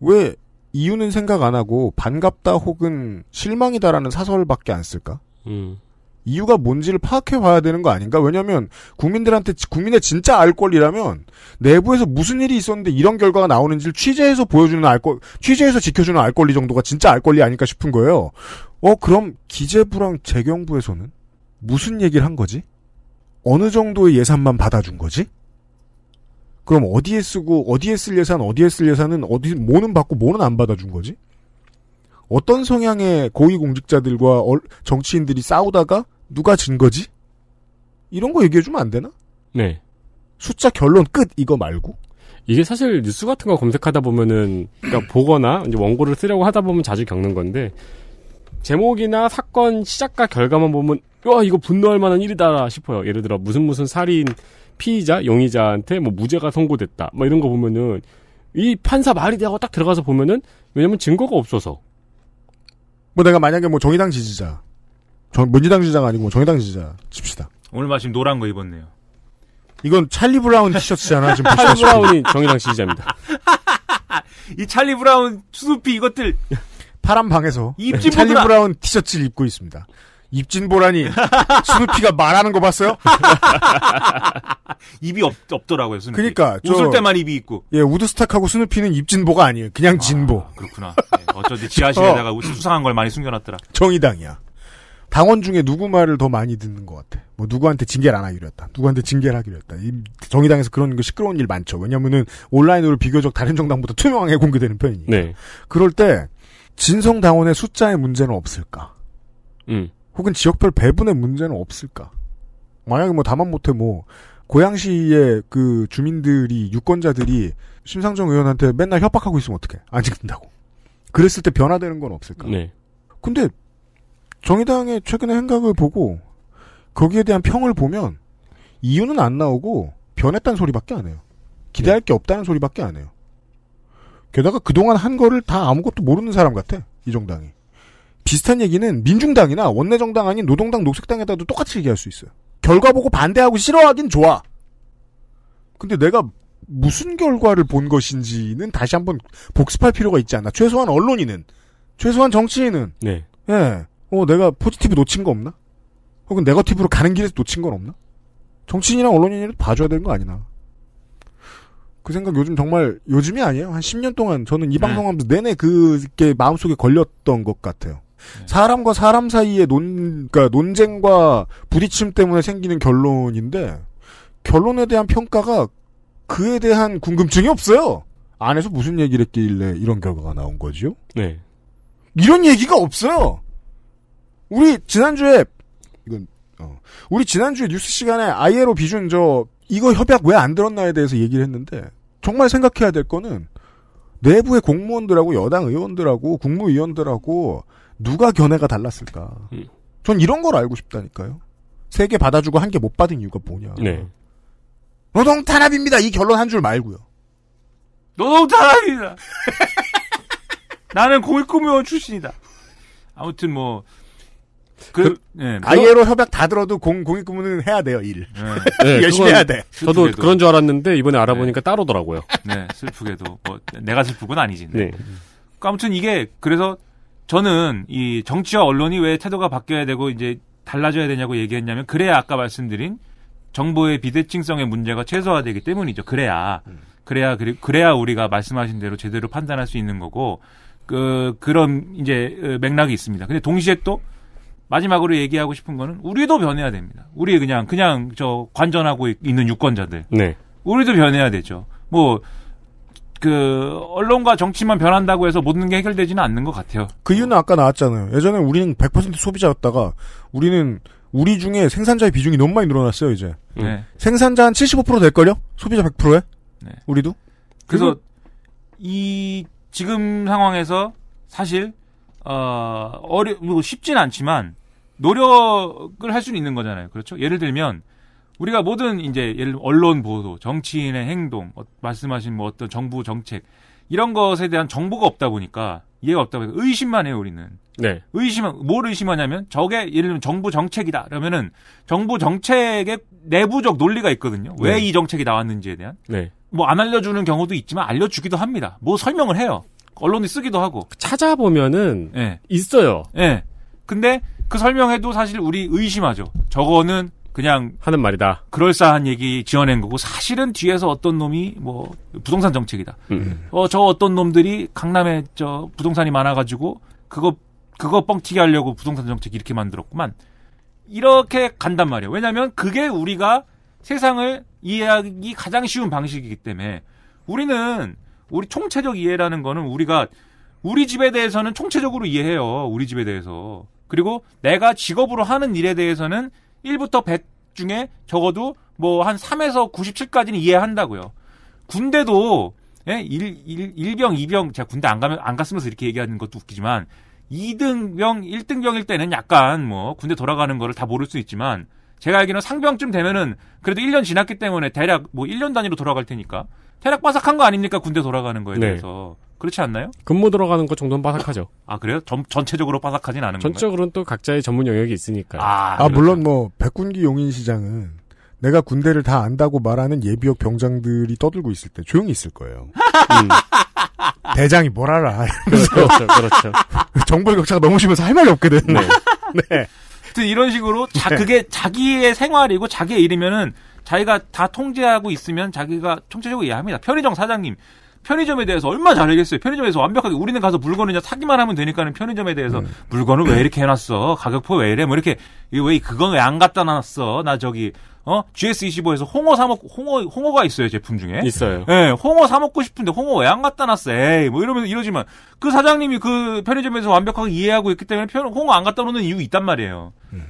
왜 이유는 생각 안 하고 반갑다 혹은 실망이다라는 사설밖에 안 쓸까? 음. 이유가 뭔지를 파악해 봐야 되는 거 아닌가? 왜냐면 국민들한테 국민의 진짜 알 권리라면 내부에서 무슨 일이 있었는데 이런 결과가 나오는지를 취재해서 보여주는 알 권, 취재해서 지켜주는 알 권리 정도가 진짜 알 권리 아닐까 싶은 거예요. 어 그럼 기재부랑 재경부에서는 무슨 얘기를 한 거지? 어느 정도의 예산만 받아준 거지? 그럼 어디에 쓰고 어디에 쓸 예산 어디에 쓸 예산은 어디 뭐는 받고 뭐는 안 받아준 거지? 어떤 성향의 고위공직자들과 정치인들이 싸우다가 누가 진 거지? 이런 거 얘기해주면 안 되나? 네. 숫자 결론 끝 이거 말고. 이게 사실 뉴스 같은 거 검색하다 보면은 그러니까 보거나 이제 원고를 쓰려고 하다 보면 자주 겪는 건데 제목이나 사건 시작과 결과만 보면 와 이거 분노할 만한 일이다 싶어요. 예를 들어 무슨 무슨 살인 피의자, 용의자한테 뭐 무죄가 선고됐다. 뭐 이런 거 보면은 이 판사 말이 되고 딱 들어가서 보면은 왜냐면 증거가 없어서. 뭐 내가 만약에 뭐 정의당 지지자, 전 민주당 지지자가 아니고 뭐 정의당 지지자 칩시다. 오늘 마침 노란 거 입었네요. 이건 찰리 브라운 티셔츠잖아 지금 찰리 브라운이 정의당 지지자입니다. 이 찰리 브라운 수수피 이것들 파란 방에서 찰리 브라운 티셔츠를 입고 있습니다. 입진보라니 스누피가 말하는 거 봤어요? 입이 없, 없더라고요. 스누피. 그러니까 저, 웃을 때만 입이 있고. 예, 우드스탁하고 스누피는 입진보가 아니에요. 그냥 아, 진보. 그렇구나. 네, 어쩐지 지하실에다가 어. 수상한 걸 많이 숨겨놨더라. 정의당이야. 당원 중에 누구 말을 더 많이 듣는 것 같아. 뭐 누구한테 징계를 안 하기로 했다. 누구한테 징계를 하기로 했다. 정의당에서 그런 거 시끄러운 일 많죠. 왜냐면은 온라인으로 비교적 다른 정당보다 투명하게 공개되는 편이니까. 네. 그럴 때 진성 당원의 숫자의 문제는 없을까? 음. 혹은 지역별 배분의 문제는 없을까? 만약에 뭐 다만 못해 뭐 고양시의 그 주민들이 유권자들이 심상정 의원한테 맨날 협박하고 있으면 어떡해? 안 찍는다고. 그랬을 때 변화되는 건 없을까? 네. 근데 정의당의 최근의 행각을 보고 거기에 대한 평을 보면 이유는 안 나오고 변했다는 소리밖에 안 해요. 기대할 네. 게 없다는 소리밖에 안 해요. 게다가 그동안 한 거를 다 아무것도 모르는 사람 같아. 이 정당이. 비슷한 얘기는 민중당이나 원내정당 아닌 노동당, 녹색당에다도 똑같이 얘기할 수 있어요. 결과 보고 반대하고 싫어하긴 좋아. 근데 내가 무슨 결과를 본 것인지는 다시 한번 복습할 필요가 있지 않나. 최소한 언론인은, 최소한 정치인은. 네. 예. 어, 내가 포지티브 놓친 거 없나? 혹은 네거티브로 가는 길에서 놓친 건 없나? 정치인이랑 언론인이라도 봐줘야 되는 거 아니나. 그 생각 요즘 정말 요즘이 아니에요. 한 10년 동안 저는 이 네. 방송하면서 내내 그게 마음속에 걸렸던 것 같아요. 네. 사람과 사람 사이의 논, 그러니까 논쟁과 부딪힘 때문에 생기는 결론인데 결론에 대한 평가가 그에 대한 궁금증이 없어요. 안에서 무슨 얘기를 했길래 이런 결과가 나온 거지요? 네. 이런 얘기가 없어요. 우리 지난주에 이건 어, 우리 지난주에 뉴스 시간에 ILO 비준 저 이거 협약 왜 안 들었나에 대해서 얘기를 했는데 정말 생각해야 될 거는 내부의 공무원들하고 여당 의원들하고 국무위원들하고 누가 견해가 달랐을까? 음. 전 이런 걸 알고 싶다니까요. 세 개 받아주고 한 개 못 받은 이유가 뭐냐? 네. 노동 탄압입니다. 이 결론 한 줄 말고요. 노동 탄압입니다. 나는 공익근무원 출신이다. 아무튼 뭐. 그, 그 예, 네. ILO 협약 다 들어도 공, 공익근무는 해야 돼요, 일. 네. 네, 열심히 해야 돼. 슬프게도. 저도 그런 줄 알았는데, 이번에 네. 알아보니까 네. 따로더라고요. 네, 슬프게도. 뭐, 내가 슬프건 아니지. 네. 그 아무튼 이게, 그래서 저는 이 정치와 언론이 왜 태도가 바뀌어야 되고 이제 달라져야 되냐고 얘기했냐면 그래야 아까 말씀드린 정보의 비대칭성의 문제가 최소화되기 때문이죠. 그래야 음. 그래야 그, 그래야 우리가 말씀하신 대로 제대로 판단할 수 있는 거고 그 그런 이제 맥락이 있습니다. 근데 동시에 또 마지막으로 얘기하고 싶은 거는 우리도 변해야 됩니다. 우리 그냥 그냥 저 관전하고 있는 유권자들. 네. 우리도 변해야 되죠. 뭐그 언론과 정치만 변한다고 해서 모든 게 해결되지는 않는 것 같아요. 그 이유는 아까 나왔잖아요. 예전에 우리는 100% 소비자였다가 우리는 우리 중에 생산자의 비중이 너무 많이 늘어났어요, 이제. 네. 음. 생산자 한 75%될 걸요? 소비자 100%에? 네. 우리도? 그래서 이 지금 상황에서 사실 어 어려 뭐 쉽진 않지만 노력을 할 수는 있는 거잖아요. 그렇죠? 예를 들면 우리가 모든 이제 예를 들면 언론 보도, 정치인의 행동, 어, 말씀하신 뭐 어떤 정부 정책 이런 것에 대한 정보가 없다 보니까 이해가 없다 보니까 의심만 해요 우리는. 네. 의심은 뭘 의심하냐면 저게 예를 들면 정부 정책이다. 그러면은 정부 정책의 내부적 논리가 있거든요. 왜이 네. 정책이 나왔는지에 대한. 네. 뭐 안 알려주는 경우도 있지만 알려주기도 합니다. 뭐 설명을 해요. 언론이 쓰기도 하고. 찾아보면은 네. 있어요. 예. 네. 근데 그 설명해도 사실 우리 의심하죠. 저거는 그냥 하는 말이다. 그럴싸한 얘기 지어낸 거고 사실은 뒤에서 어떤 놈이 뭐 부동산 정책이다. 음. 어저 어떤 놈들이 강남에 저 부동산이 많아가지고 그거 그거 뻥튀기 하려고 부동산 정책 이렇게 만들었구만. 이렇게 간단 말이에요. 왜냐하면 그게 우리가 세상을 이해하기 가장 쉬운 방식이기 때문에 우리는 우리 총체적 이해라는 거는 우리가 우리 집에 대해서는 총체적으로 이해해요. 우리 집에 대해서. 그리고 내가 직업으로 하는 일에 대해서는 1부터 100 중에 적어도 뭐 한 3에서 97까지는 이해한다고요. 군대도 예? 1, 1, 1병, 2병 제가 군대 안 가면 안 갔으면서 이렇게 얘기하는 것도 웃기지만 2등병, 1등병일 때는 약간 뭐 군대 돌아가는 거를 다 모를 수 있지만 제가 알기로는 상병쯤 되면은 그래도 1년 지났기 때문에 대략 뭐 1년 단위로 돌아갈 테니까 태락바삭한 거 아닙니까? 군대 돌아가는 거에 네. 대해서. 그렇지 않나요? 근무 들어가는 거 정도는 바삭하죠. 아, 그래요? 전, 전체적으로 바삭하진 않은 거예요. 전적으로는 또 각자의 전문 영역이 있으니까. 아, 아 그렇죠. 물론 뭐, 백군기 용인시장은 내가 군대를 다 안다고 말하는 예비역 병장들이 떠들고 있을 때 조용히 있을 거예요. 음. 음. 대장이 뭘 알아. 그렇죠, 그렇죠. 그렇죠. 정보의 격차가 너무 심해서 할 말이 없게됐 네. 네. 이런 식으로 자, 그게 자기의 생활이고 자기의 일이면은 자기가 다 통제하고 있으면 자기가 총체적으로 이해합니다. 편의점 사장님. 편의점에 대해서 얼마나 잘알겠어요 편의점에서 완벽하게 우리는 가서 물건을 그냥 사기만 하면 되니까는 편의점에 대해서 음. 물건을 왜 이렇게 해놨어? 가격표 왜 이래? 뭐 이렇게 왜 그건 왜 안 갖다 놨어? 나 저기 어 GS25에서 홍어 사 먹고 홍어 홍어가 있어요 제품 중에 있어요. 예, 네, 홍어 사 먹고 싶은데 홍어 왜 안 갖다 놨어? 에이 뭐 이러면서 이러지만 그 사장님이 그 편의점에서 완벽하게 이해하고 있기 때문에 편, 홍어 안 갖다 놓는 이유 있단 말이에요. 음.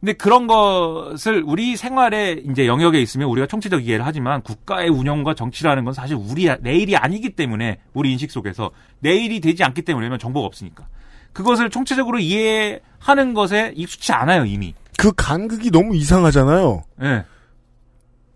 근데 그런 것을 우리 생활의 이제 영역에 있으면 우리가 총체적 이해를 하지만 국가의 운영과 정치라는 건 사실 우리 내일이 아니기 때문에 우리 인식 속에서 내일이 되지 않기 때문에 왜냐 정보가 없으니까 그것을 총체적으로 이해하는 것에 익숙치 않아요 이미 그 간극이 너무 이상하잖아요. 네.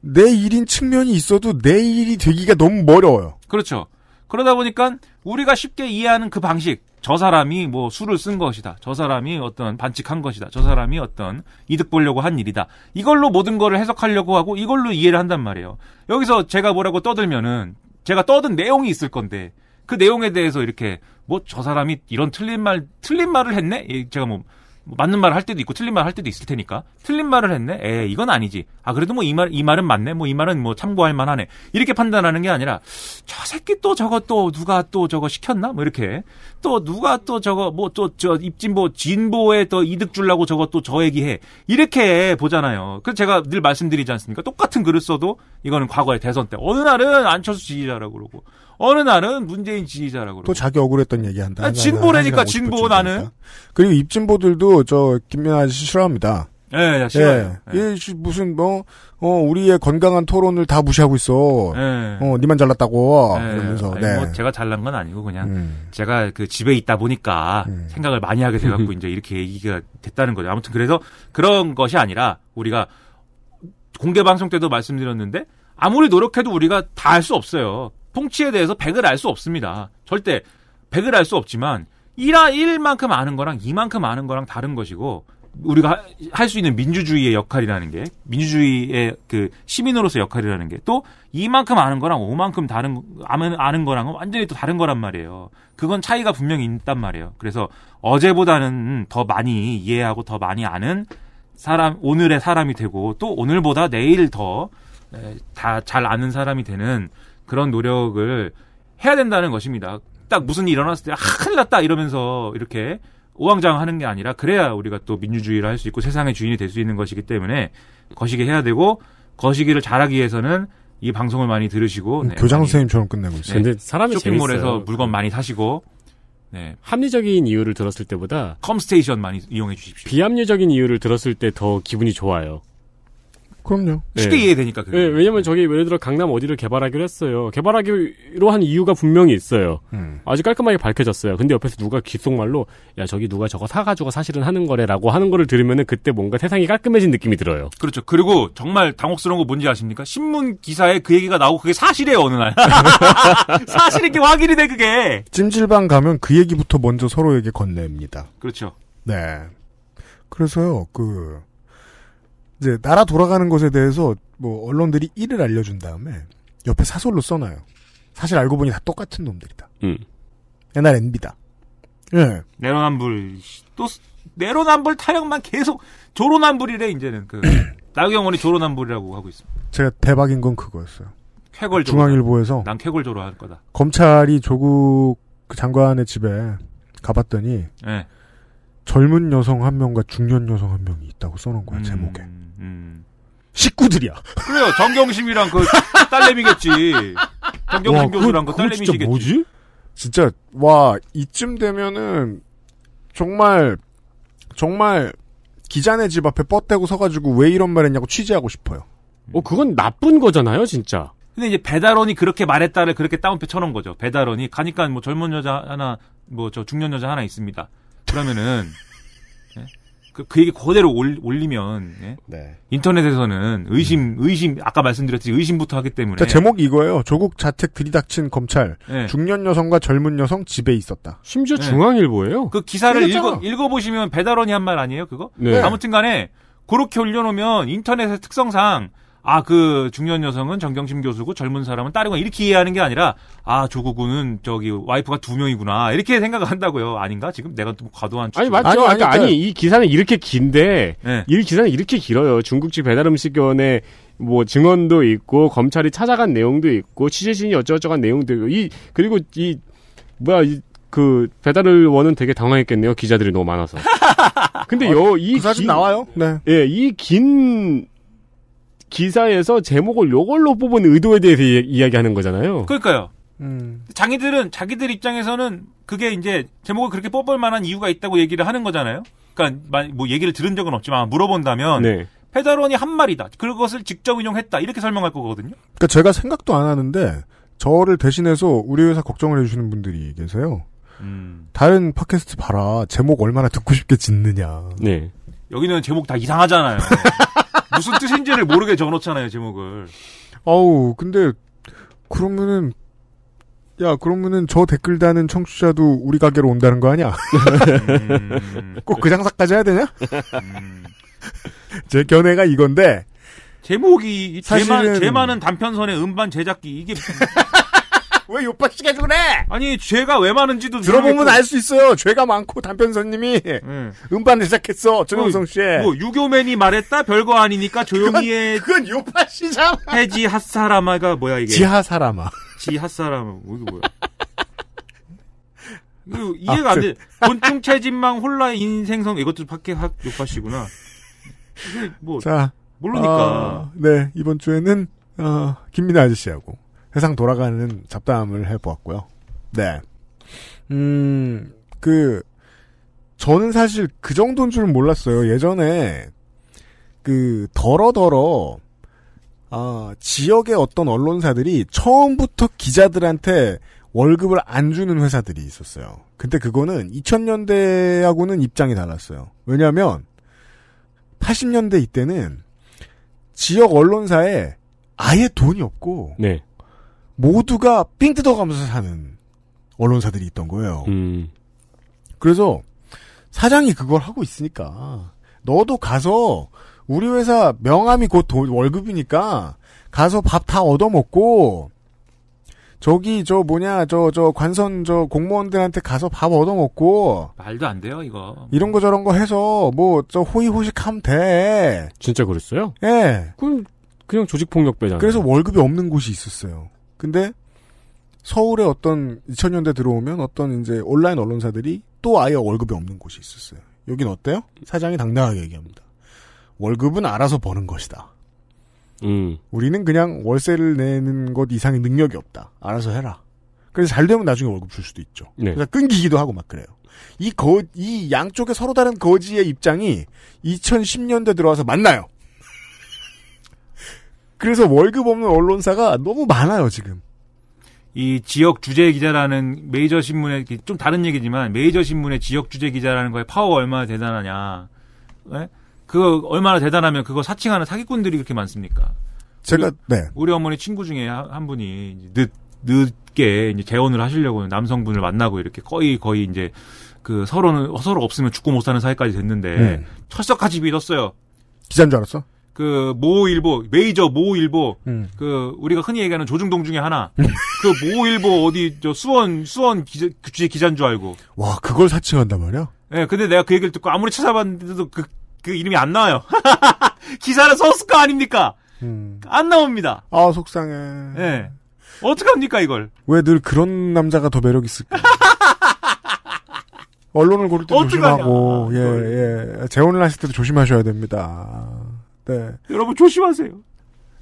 내 일인 측면이 있어도 내 일이 되기가 너무 어려워요 그렇죠. 그러다 보니까 우리가 쉽게 이해하는 그 방식 저 사람이 뭐 술을 쓴 것이다. 저 사람이 어떤 반칙한 것이다. 저 사람이 어떤 이득 보려고 한 일이다. 이걸로 모든 거를 해석하려고 하고 이걸로 이해를 한단 말이에요. 여기서 제가 뭐라고 떠들면은 제가 떠든 내용이 있을 건데 그 내용에 대해서 이렇게 뭐 저 사람이 이런 틀린 말 틀린 말을 했네. 제가 뭐뭐 맞는 말을 할 때도 있고 틀린 말을 할 때도 있을 테니까 틀린 말을 했네. 에 이건 아니지. 아 그래도 뭐 이 말 이 말은 맞네. 뭐 이 말은 뭐 참고할 만하네. 이렇게 판단하는 게 아니라 저 새끼 또 저거 또 누가 또 저거 시켰나? 뭐 이렇게 또 누가 또 저거 뭐 또 저 입진보 진보에 더 이득 줄라고 저거 또 저 얘기해 이렇게 보잖아요. 그래서 제가 늘 말씀드리지 않습니까? 똑같은 글을 써도 이거는 과거의 대선 때 어느 날은 안철수 지지자라고 그러고 어느 날은 문재인 지지자라고 그러고. 또 자기 억울했던 얘기한다. 진보래니까 아, 진보 나는. 그리고 입진보들도 저 김민아 씨 싫어합니다. 예, 싫어요. 예. 예. 예. 무슨 뭐 어, 우리의 건강한 토론을 다 무시하고 있어. 예. 어, 니만 잘났다고 예, 예. 이러면서. 아니, 네. 뭐 제가 잘난 건 아니고 그냥 음. 제가 그 집에 있다 보니까 음. 생각을 많이 하게 돼 갖고 이제 이렇게 얘기가 됐다는 거죠. 아무튼 그래서 그런 것이 아니라 우리가 공개 방송 때도 말씀드렸는데 아무리 노력해도 우리가 다 할 수 없어요. 통치에 대해서 100을 알 수 없습니다. 절대 100을 알 수 없지만 1화 1만큼 아는 거랑 2만큼 아는 거랑 다른 것이고 우리가 할 수 있는 민주주의의 역할이라는 게 민주주의의 그 시민으로서 역할이라는 게 또2만큼 아는 거랑 5만큼 다른 아는 아는 거랑은 완전히 또 다른 거란 말이에요. 그건 차이가 분명히 있단 말이에요. 그래서 어제보다는 더 많이 이해하고 더 많이 아는 사람 오늘의 사람이 되고 또 오늘보다 내일 더 잘 아는 사람이 되는 그런 노력을 해야 된다는 것입니다. 딱 무슨 일이 일어났을 때 아, 큰일 났다 이러면서 이렇게 우왕장 하는 게 아니라 그래야 우리가 또 민주주의를 할 수 있고 세상의 주인이 될 수 있는 것이기 때문에 거시기 해야 되고 거시기를 잘하기 위해서는 이 방송을 많이 들으시고 음, 네, 교장 선생님처럼 끝내고 있어요. 네, 근데 사람이 쇼핑몰에서 물건 많이 사시고 네. 합리적인 이유를 들었을 때보다 컴스테이션 많이 이용해 주십시오. 비합리적인 이유를 들었을 때 더 기분이 좋아요. 그럼요. 쉽게 예. 이해되니까. 그게. 예, 네, 왜냐면 저기 예를 들어 강남 어디를 개발하기로 했어요. 개발하기로 한 이유가 분명히 있어요. 음. 아주 깔끔하게 밝혀졌어요. 근데 옆에서 누가 귓속말로 야 저기 누가 저거 사가지고 사실은 하는 거래라고 하는 거를 들으면은 그때 뭔가 세상이 깔끔해진 느낌이 들어요. 그렇죠. 그리고 정말 당혹스러운 거 뭔지 아십니까? 신문 기사에 그 얘기가 나오고 그게 사실이에요 어느 날. 사실이게 확인이 돼 그게. 찜질방 가면 그 얘기부터 먼저 서로에게 건넵니다. 그렇죠. 네. 그래서요 그. 이제 나라 돌아가는 것에 대해서 뭐 언론들이 일을 알려준 다음에 옆에 사설로 써놔요. 사실 알고 보니 다 똑같은 놈들이다. 음. 옛날 엔비다. 예. 내로남불 또 내로남불 타령만 계속 조로남불이래 이제는 그 나경원이 조로남불이라고 하고 있습니다. 제가 대박인 건 그거였어요. 쾌걸 중앙일보에서 난 쾌걸 조로 할 거다. 검찰이 조국 그 장관의 집에 가봤더니 네. 젊은 여성 한 명과 중년 여성 한 명이 있다고 써놓은 거야 음... 제목에. 음. 식구들이야. 그래요. 정경심이랑 그 딸내미겠지. 정경심 교수랑 그, 그딸내미겠지 뭐지? 진짜 와 이쯤 되면은 정말 정말 기자네 집 앞에 뻗대고 서가지고 왜 이런 말했냐고 취재하고 싶어요. 어 그건 나쁜 거잖아요, 진짜. 근데 이제 배달원이 그렇게 말했다를 그렇게 따옴표 쳐놓은 거죠. 배달원이 가니까 뭐 젊은 여자 하나, 뭐 저 중년 여자 하나 있습니다. 그러면은 그, 그 얘기 그대로 올리면 예? 네. 인터넷에서는 의심 의심 아까 말씀드렸듯이 의심부터 하기 때문에 자, 그러니까 제목이 이거예요. 조국 자택 들이닥친 검찰 네. 중년 여성과 젊은 여성 집에 있었다. 심지어 네. 중앙일보예요. 그 기사를 읽어, 읽어보시면 배달원이 한 말 아니에요 그거? 네. 아무튼간에 그렇게 올려놓으면 인터넷의 특성상 아, 그 중년 여성은 정경심 교수고 젊은 사람은 딸이고 이렇게 이해하는 게 아니라 아, 조국은 저기 와이프가 두 명이구나. 이렇게 생각을 한다고요. 아닌가? 지금 내가 또 과도한 추측. 아니, 맞죠. 아니, 그러니까 아니 이 기사는 이렇게 긴데 네. 이 기사는 이렇게 길어요. 중국집 배달 음식점에 뭐 증언도 있고 검찰이 찾아간 내용도 있고 취재진이 어쩌고저쩌고한 내용도 있고 이 그리고 이 뭐야 이그 배달을 원은 되게 당황했겠네요 기자들이 너무 많아서. 근데 아, 요이 그 사진 나와요? 네. 예, 이긴 기사에서 제목을 요걸로 뽑은 의도에 대해서 이야, 기하는 거잖아요. 그러니까요. 음. 자기들은 자기들 입장에서는 그게 이제 제목을 그렇게 뽑을 만한 이유가 있다고 얘기를 하는 거잖아요. 그러니까 뭐 얘기를 들은 적은 없지만 물어본다면 네. 페다론이 한 말이다. 그것을 직접 인용했다. 이렇게 설명할 거거든요. 그러니까 제가 생각도 안 하는데 저를 대신해서 우리 회사 걱정을 해주시는 분들이 계세요. 음. 다른 팟캐스트 봐라. 제목 얼마나 듣고 싶게 짓느냐. 네. 여기는 제목 다 이상하잖아요. 무슨 뜻인지를 모르게 적어놓잖아요 제목을. 어우 근데 그러면은 야 그러면은 저 댓글 다는 청취자도 우리 가게로 온다는 거 아니야? 음... 꼭그 장사까지 해야 되냐? 음. 제 견해가 이건데 제목이 제만 제만은 단편선의 음반 제작기 이게 왜 욕받치게 해 그래? 아니 죄가 왜 많은지도 들어보면 알 수 있어요. 죄가 많고 단편선님이 음. 예. 음반을 시작했어. 정영성 그, 씨의. 뭐 유교맨이 말했다 별거 아니니까 조용히 해. 그건, 그건 욕받치잖아. 해지 핫사람아가 뭐야 이게. 지하사람아지하사람마뭐 이게 뭐야. 그 이해가 아, 안 돼. 그- 곤충 체진망 홀라 인생성 이것도 밖에 학 욕하시구나. 뭐 자, 모르니까. 어, 네 이번 주에는 어, 김민아 아저씨하고 세상 돌아가는 잡담을 해보았고요. 네. 음, 그, 저는 사실 그 정도인 줄은 몰랐어요. 예전에, 그, 더러더러, 아, 지역의 어떤 언론사들이 처음부터 기자들한테 월급을 안 주는 회사들이 있었어요. 근데 그거는 2000년대하고는 입장이 달랐어요. 왜냐하면 80년대 이때는 지역 언론사에 아예 돈이 없고 네. 모두가 삥 뜯어가면서 사는 언론사들이 있던 거예요. 음. 그래서 사장이 그걸 하고 있으니까 너도 가서 우리 회사 명함이 곧 도, 월급이니까 가서 밥 다 얻어먹고 저기 저 뭐냐 저저 저 관선 저 공무원들한테 가서 밥 얻어먹고 말도 안 돼요 이거 이런 거 저런 거 해서 뭐 저 호의호식하면 돼 진짜 그랬어요? 예 그럼 그냥 조직폭력배잖아요 그래서 월급이 없는 곳이 있었어요 근데 서울에 어떤 2000년대 들어오면 어떤 이제 온라인 언론사들이 또 아예 월급이 없는 곳이 있었어요. 여긴 어때요? 사장이 당당하게 얘기합니다. 월급은 알아서 버는 것이다. 음. 우리는 그냥 월세를 내는 것 이상의 능력이 없다. 알아서 해라. 그래서 잘 되면 나중에 월급 줄 수도 있죠. 네. 그래서 끊기기도 하고 막 그래요. 이 거, 이양쪽에 서로 다른 거지의 입장이 2010년대 들어와서 만나요. 그래서 월급 없는 언론사가 너무 많아요, 지금. 이 지역 주재 기자라는 메이저 신문의 좀 다른 얘기지만 메이저 신문의 지역 주재 기자라는 거에 파워가 얼마나 대단하냐. 네? 그거 얼마나 대단하면 그거 사칭하는 사기꾼들이 그렇게 많습니까? 제가 우리, 네. 우리 어머니 친구 중에 한 분이 늦 늦게 이제 재혼을 하시려고 남성분을 만나고 이렇게 거의 거의 이제 그 서로는 서로 없으면 죽고 못 사는 사이까지 됐는데 음. 철석같이 믿었어요. 기자인 줄 알았어? 그 모일보 메이저 모일보 음. 그 우리가 흔히 얘기하는 조중동 중에 하나 그 모일보 어디 저 수원 수원 기자, 기자인 줄 알고 와 그걸 사칭한단 말이야? 예, 네, 근데 내가 그 얘기를 듣고 아무리 찾아봤는데도 그, 그 이름이 안 나와요. 기사를 썼을 거 아닙니까? 음. 안 나옵니다. 아 속상해. 예. 네. 어게합니까 이걸? 왜 늘 그런 남자가 더 매력 있을까? 언론을 고를 때 조심하고 아, 예, 예. 재혼을 하실 때도 조심하셔야 됩니다. 네. 여러분 조심하세요.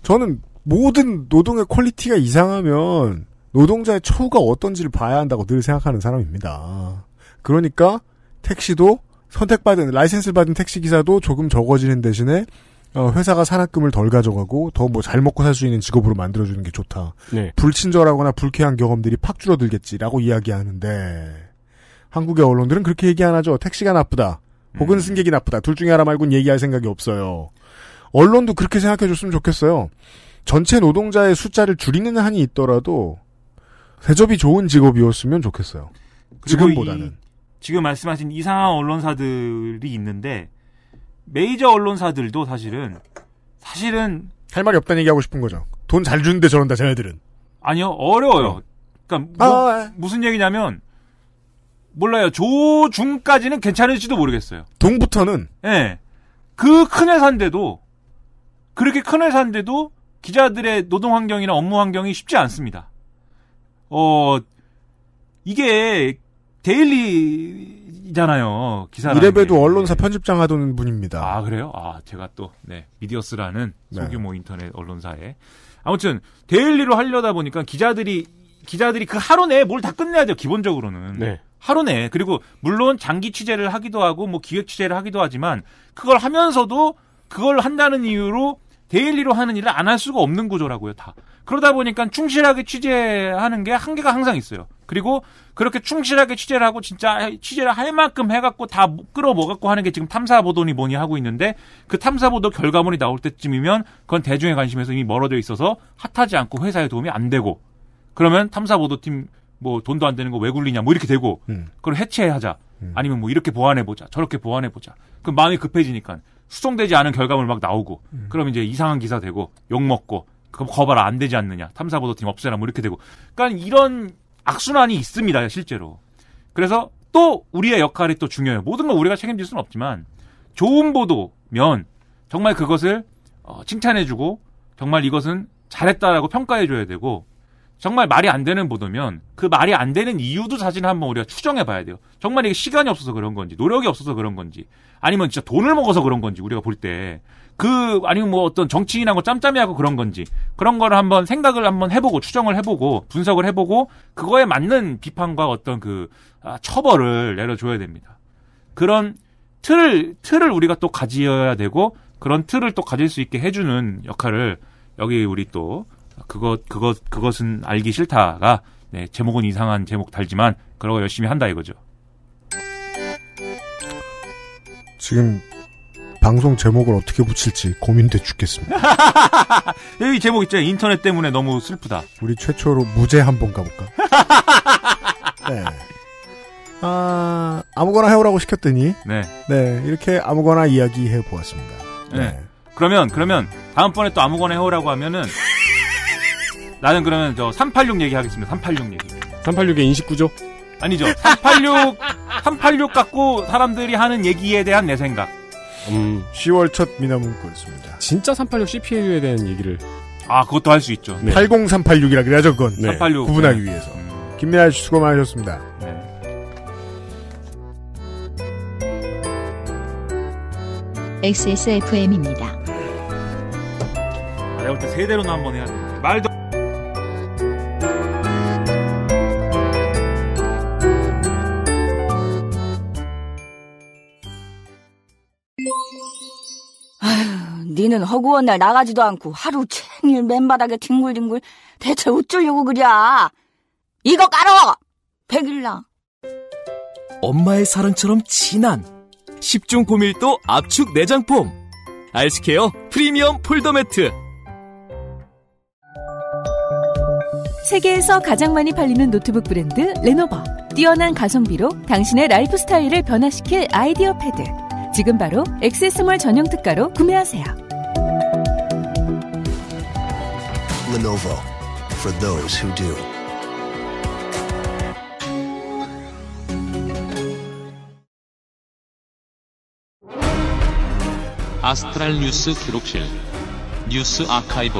저는 모든 노동의 퀄리티가 이상하면 노동자의 처우가 어떤지를 봐야 한다고 늘 생각하는 사람입니다. 그러니까 택시도 선택받은 라이센스를 받은 택시 기사도 조금 적어지는 대신에 어, 회사가 산학금을 덜 가져가고 더 뭐 잘 먹고 살 수 있는 직업으로 만들어주는 게 좋다. 네. 불친절하거나 불쾌한 경험들이 팍 줄어들겠지라고 이야기하는데 한국의 언론들은 그렇게 얘기 안 하죠. 택시가 나쁘다. 혹은 음. 승객이 나쁘다. 둘 중에 하나 말고는 얘기할 생각이 없어요. 언론도 그렇게 생각해 줬으면 좋겠어요. 전체 노동자의 숫자를 줄이는 한이 있더라도 대접이 좋은 직업이었으면 좋겠어요. 지금보다는. 이, 지금 말씀하신 이상한 언론사들이 있는데 메이저 언론사들도 사실은 사실은 할 말이 없다는 얘기하고 싶은 거죠. 돈 잘 주는데 저런다 쟤네들은. 아니요 어려워요. 어. 그러니까 뭐, 아, 무슨 얘기냐면 몰라요. 조중까지는 괜찮을지도 모르겠어요. 동부터는 예. 네. 그 그큰 회사인데도 그렇게 큰 회사인데도 기자들의 노동 환경이나 업무 환경이 쉽지 않습니다. 어, 이게 데일리잖아요. 기사 이래봬도 언론사 편집장 하던 분입니다. 아 그래요? 아 제가 또 네, 미디어스라는 네. 소규모 네. 인터넷 언론사에 아무튼 데일리로 하려다 보니까 기자들이 기자들이 그 하루 내에 뭘 다 끝내야 돼요. 기본적으로는 네. 하루 내에 그리고 물론 장기 취재를 하기도 하고 뭐 기획 취재를 하기도 하지만 그걸 하면서도 그걸 한다는 이유로 데일리로 하는 일을 안 할 수가 없는 구조라고요, 다. 그러다 보니까 충실하게 취재하는 게 한계가 항상 있어요. 그리고 그렇게 충실하게 취재를 하고 진짜 취재를 할 만큼 해갖고 다 끌어먹었고 하는 게 지금 탐사보도니 뭐니 하고 있는데 그 탐사보도 결과물이 나올 때쯤이면 그건 대중의 관심에서 이미 멀어져 있어서 핫하지 않고 회사에 도움이 안 되고 그러면 탐사보도팀 뭐 돈도 안 되는 거 왜 굴리냐 뭐 이렇게 되고 음. 그걸 해체하자 음. 아니면 뭐 이렇게 보완해 보자 저렇게 보완해 보자 그 마음이 급해지니까 수송되지 않은 결과물 막 나오고 음. 그럼 이제 이상한 기사 되고 욕 먹고 그럼 거봐라 안 되지 않느냐 탐사보도팀 없애라 뭐 이렇게 되고 그러니까 이런 악순환이 있습니다 실제로 그래서 또 우리의 역할이 또 중요해요 모든 걸 우리가 책임질 수는 없지만 좋은 보도면 정말 그것을 어, 칭찬해주고 정말 이것은 잘했다라고 평가해줘야 되고 정말 말이 안 되는 보도면 그 말이 안 되는 이유도 사실 한번 우리가 추정해 봐야 돼요. 정말 이게 시간이 없어서 그런 건지, 노력이 없어서 그런 건지, 아니면 진짜 돈을 먹어서 그런 건지 우리가 볼 때 그 아니면 뭐 어떤 정치인하고 짬짬이하고 그런 건지 그런 거를 한번 생각을 한번 해보고 추정을 해보고 분석을 해보고 그거에 맞는 비판과 어떤 그 아, 처벌을 내려줘야 됩니다. 그런 틀을 틀을 우리가 또 가지어야 되고 그런 틀을 또 가질 수 있게 해주는 역할을 여기 우리 또 그것 그것 그것은 알기 싫다가 네, 제목은 이상한 제목 달지만 그러고 열심히 한다 이거죠. 지금 방송 제목을 어떻게 붙일지 고민돼 죽겠습니다. 여기 제목 있죠. 인터넷 때문에 너무 슬프다. 우리 최초로 무죄 한번 가볼까? 네. 아, 아무거나 해오라고 시켰더니. 네. 네, 이렇게 아무거나 이야기해 보았습니다. 네. 네. 그러면, 그러면, 다음번에 또 아무거나 해오라고 하면은, 나는 그러면 저 386 얘기하겠습니다. 386 얘기. 386의 인식구조? 아니죠. 386 386 갖고 사람들이 하는 얘기에 대한 내 생각. 음. 10월 첫 미나문구였습니다. 진짜 386 CPU에 대한 얘기를. 아, 그것도 할 수 있죠. 네. 80386이라 그래야죠, 그건. 네. 386. 구분하기 네. 위해서. 음. 김민아 씨 수고 많으셨습니다. 네. XSFM입니다. 아, 내가 볼 때세대로나 한번 해야 돼. 말도 아휴, 니는 허구한날 나가지도 않고 하루 챙일 맨바닥에 뒹굴뒹굴 대체 어쩌려고 그랴? 이거 깔어! 백일라. 엄마의 사랑처럼 진한 10중 고밀도 압축 내장폼 아이스케어 프리미엄 폴더 매트 세계에서 가장 많이 팔리는 노트북 브랜드 레노버 뛰어난 가성비로 당신의 라이프 스타일을 변화시킬 아이디어 패드 지금 바로 엑세스몰 전용 특가로 구매하세요. Lenovo for those who do. 아스트랄 뉴스 기록실 뉴스 아카이브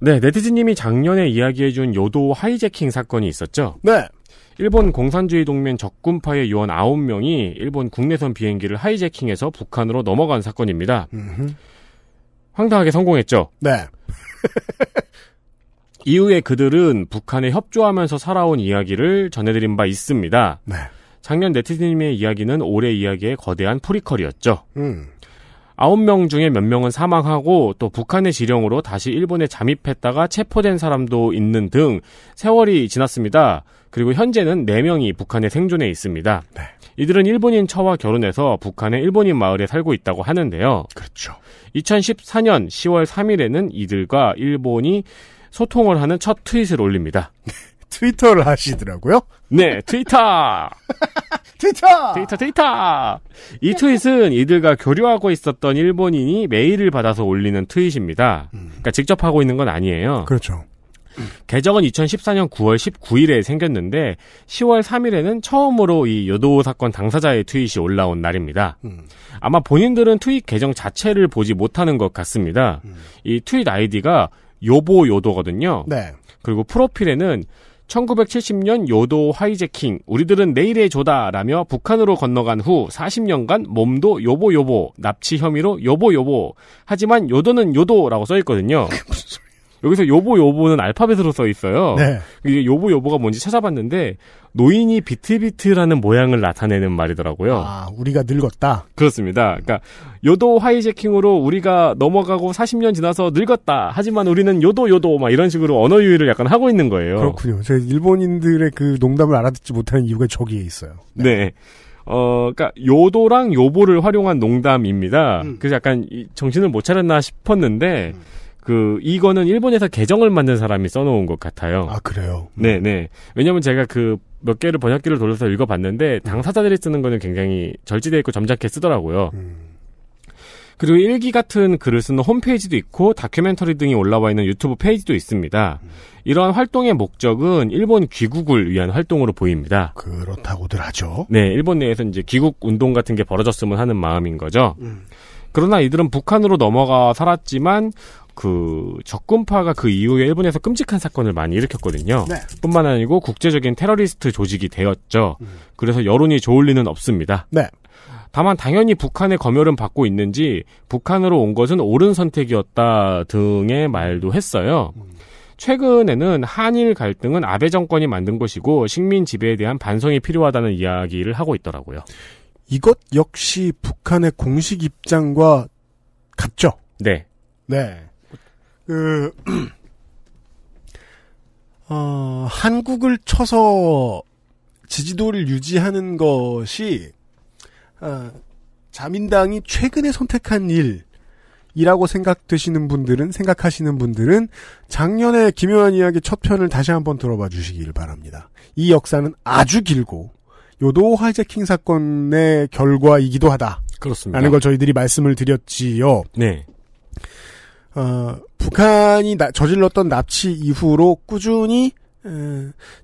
네, 네티즌님이 작년에 이야기해준 요도 하이제킹 사건이 있었죠? 네. 일본 공산주의 동맹 적군파의 요원 9명이 일본 국내선 비행기를 하이제킹해서 북한으로 넘어간 사건입니다. 음흠. 황당하게 성공했죠. 네. 이후에 그들은 북한에 협조하면서 살아온 이야기를 전해드린 바 있습니다. 네. 작년 네티즌님의 이야기는 올해 이야기의 거대한 프리퀄이었죠 음. 9명 중에 몇 명은 사망하고 또 북한의 지령으로 다시 일본에 잠입했다가 체포된 사람도 있는 등 세월이 지났습니다. 그리고 현재는 4명이 북한에 생존해 있습니다. 네. 이들은 일본인 처와 결혼해서 북한의 일본인 마을에 살고 있다고 하는데요. 그렇죠. 2014년 10월 3일에는 이들과 일본이 소통을 하는 첫 트윗을 올립니다. 네. 트위터를 하시더라고요? 네, 트위터! 트위터! 트위터, 트위터! 이 트윗은 이들과 교류하고 있었던 일본인이 메일을 받아서 올리는 트윗입니다. 음. 그러니까 직접 하고 있는 건 아니에요. 그렇죠. 개정은 2014년 9월 19일에 생겼는데 10월 3일에는 처음으로 이 여도 사건 당사자의 트윗이 올라온 날입니다. 음. 아마 본인들은 트윗 개정 자체를 보지 못하는 것 같습니다. 음. 이 트윗 아이디가 요보 요도거든요. 네. 그리고 프로필에는 1970년 요도 하이제킹, 우리들은 내일의 조다라며 북한으로 건너간 후 40년간 몸도 요보요보, 납치 혐의로 요보요보, 하지만 요도는 요도라고 써있거든요. 여기서 요보 요보는 알파벳으로 써 있어요. 네. 이게 요보 요보가 뭔지 찾아봤는데 노인이 비트비트라는 모양을 나타내는 말이더라고요. 아, 우리가 늙었다. 그렇습니다. 그러니까 요도 하이제킹으로 우리가 넘어가고 40년 지나서 늙었다. 하지만 우리는 요도 요도 막 이런 식으로 언어 유희를 약간 하고 있는 거예요. 그렇군요. 제 일본인들의 그 농담을 알아듣지 못하는 이유가 저기에 있어요. 네. 네. 어, 그니까, 요도랑 요보를 활용한 농담입니다. 음. 그래서 약간 정신을 못 차렸나 싶었는데, 음. 그 이거는 일본에서 계정을 만든 사람이 써놓은 것 같아요. 아 그래요? 네, 네. 왜냐하면 제가 그 몇 개를 번역기를 돌려서 읽어봤는데 음. 당사자들이 쓰는 거는 굉장히 절제돼 있고 점잖게 쓰더라고요. 음. 그리고 일기 같은 글을 쓰는 홈페이지도 있고 다큐멘터리 등이 올라와 있는 유튜브 페이지도 있습니다. 음. 이러한 활동의 목적은 일본 귀국을 위한 활동으로 보입니다. 그렇다고들 하죠. 네, 일본 내에서 이제 귀국 운동 같은 게 벌어졌으면 하는 마음인 거죠. 음. 그러나 이들은 북한으로 넘어가 살았지만 그 적군파가 그 이후에 일본에서 끔찍한 사건을 많이 일으켰거든요. 네. 뿐만 아니고 국제적인 테러리스트 조직이 되었죠. 음. 그래서 여론이 좋을 리는 없습니다. 네. 다만 당연히 북한의 검열은 받고 있는지 북한으로 온 것은 옳은 선택이었다 등의 말도 했어요. 음. 최근에는 한일 갈등은 아베 정권이 만든 것이고 식민 지배에 대한 반성이 필요하다는 이야기를 하고 있더라고요. 이것 역시 북한의 공식 입장과 같죠. 네. 네. 그, 어, 한국을 쳐서 지지도를 유지하는 것이, 어, 자민당이 최근에 선택한 일, 이라고 생각되시는 분들은 생각하시는 분들은 작년에 김효한 이야기 첫 편을 다시 한번 들어봐 주시길 바랍니다. 이 역사는 아주 길고 요도 하이제킹 사건의 결과이기도 하다. 그렇습니다. 라는 걸 저희들이 말씀을 드렸지요. 네. 어, 북한이 나, 저질렀던 납치 이후로 꾸준히 에,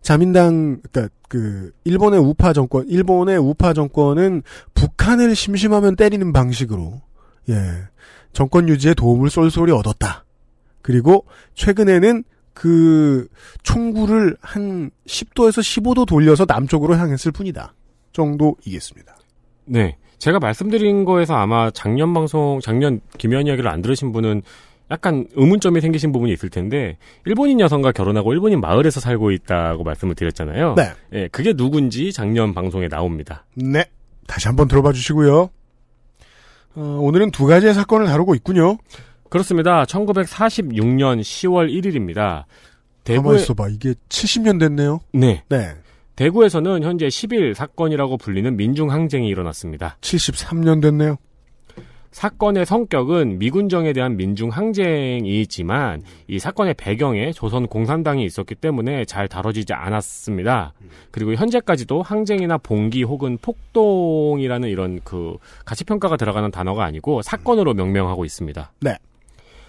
자민당 그러니까 그 일본의 우파 정권, 일본의 우파 정권은 북한을 심심하면 때리는 방식으로 예, 정권 유지에 도움을 쏠쏠히 얻었다. 그리고 최근에는 그 총구를 한 10도에서 15도 돌려서 남쪽으로 향했을 뿐이다. 정도이겠습니다. 네. 제가 말씀드린 거에서 아마 작년 방송, 작년 김현 이야기를 안 들으신 분은 약간 의문점이 생기신 부분이 있을 텐데 일본인 여성과 결혼하고 일본인 마을에서 살고 있다고 말씀을 드렸잖아요. 네. 예, 그게 누군지 작년 방송에 나옵니다. 네. 다시 한번 들어봐 주시고요. 어, 오늘은 두 가지의 사건을 다루고 있군요. 그렇습니다. 1946년 10월 1일입니다. 대구 있어봐. 이게 70년 됐네요. 네. 네. 대구에서는 현재 10일 사건이라고 불리는 민중항쟁이 일어났습니다. 73년 됐네요. 사건의 성격은 미군정에 대한 민중 항쟁이지만 이 사건의 배경에 조선 공산당이 있었기 때문에 잘 다뤄지지 않았습니다. 그리고 현재까지도 항쟁이나 봉기 혹은 폭동이라는 이런 그 가치 평가가 들어가는 단어가 아니고 사건으로 명명하고 있습니다. 네.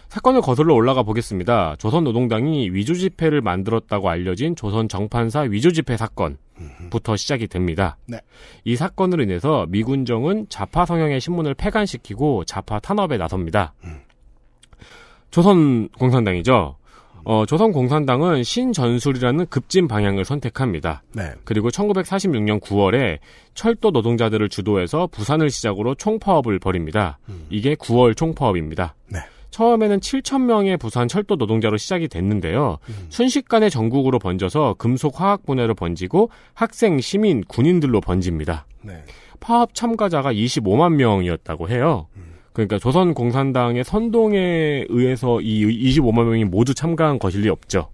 사건을 거슬러 올라가 보겠습니다. 조선 노동당이 위조 지폐를 만들었다고 알려진 조선 정판사 위조 지폐 사건. 부터 시작이 됩니다. 네. 이 사건으로 인해서 미군정은 좌파 성향의 신문을 폐간시키고 좌파 탄압에 나섭니다. 음. 조선 공산당이죠. 어, 조선 공산당은 신전술이라는 급진 방향을 선택합니다. 네. 그리고 1946년 9월에 철도 노동자들을 주도해서 부산을 시작으로 총파업을 벌입니다. 음. 이게 9월 총파업입니다. 네. 처음에는 7천 명의 부산 철도 노동자로 시작이 됐는데요. 음. 순식간에 전국으로 번져서 금속 화학 분야로 번지고 학생, 시민, 군인들로 번집니다. 네. 파업 참가자가 25만 명이었다고 해요. 음. 그러니까 조선 공산당의 선동에 의해서 이 25만 명이 모두 참가한 것일 리 없죠.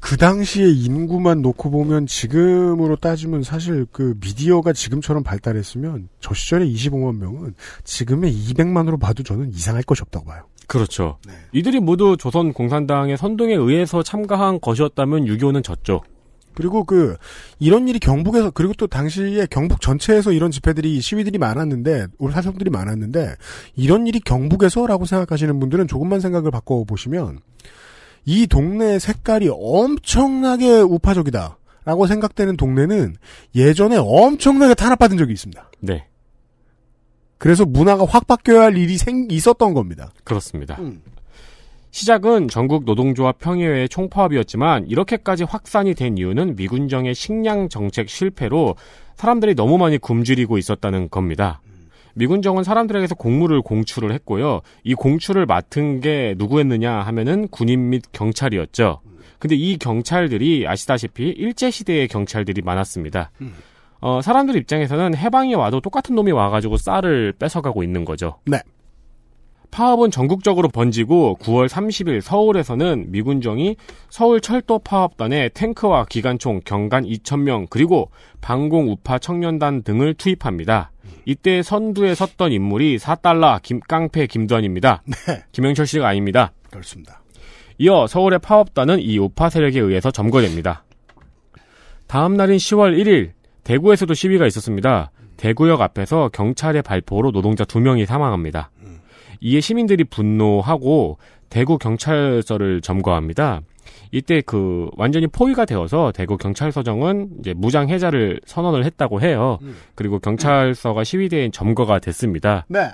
그당시에 인구만 놓고 보면 지금으로 따지면 사실 그 미디어가 지금처럼 발달했으면 저 시절에 25만 명은 지금의 200만으로 봐도 저는 이상할 것이 없다고 봐요. 그렇죠. 네. 이들이 모두 조선 공산당의 선동에 의해서 참가한 것이었다면 6.25는 졌죠. 그리고 그 이런 일이 경북에서 그리고 또 당시에 경북 전체에서 이런 집회들이 시위들이 많았는데 우리 사성들이 많았는데 이런 일이 경북에서라고 생각하시는 분들은 조금만 생각을 바꿔 보시면 이 동네의 색깔이 엄청나게 우파적이다. 라고 생각되는 동네는 예전에 엄청나게 탄압받은 적이 있습니다. 네. 그래서 문화가 확 바뀌어야 할 일이 생, 있었던 겁니다. 그렇습니다. 음. 시작은 전국 노동조합 평의회의 총파업이었지만 이렇게까지 확산이 된 이유는 미군정의 식량 정책 실패로 사람들이 너무 많이 굶주리고 있었다는 겁니다. 미군정은 사람들에게서 공물을 공출을 했고요. 이 공출을 맡은 게 누구였느냐 하면은 군인 및 경찰이었죠. 근데 이 경찰들이 아시다시피 일제시대의 경찰들이 많았습니다. 음. 어, 사람들 입장에서는 해방이 와도 똑같은 놈이 와가지고 쌀을 뺏어가고 있는 거죠. 네. 파업은 전국적으로 번지고 9월 30일 서울에서는 미군정이 서울 철도 파업단에 탱크와 기관총 경간 2,000명 그리고 방공 우파 청년단 등을 투입합니다. 이때 선두에 섰던 인물이 사달라 김, 깡패 김두한입니다. 네. 김영철 씨가 아닙니다. 그렇습니다. 이어 서울의 파업단은 이 우파 세력에 의해서 점거됩니다. 다음 날인 10월 1일 대구에서도 시위가 있었습니다. 대구역 앞에서 경찰의 발포로 노동자 2명이 사망합니다. 이에 시민들이 분노하고 대구 경찰서를 점거합니다. 이때 그 완전히 포위가 되어서 대구 경찰서정은 이제 무장 해자를 선언을 했다고 해요. 음. 그리고 경찰서가 시위대인 점거가 됐습니다. 네.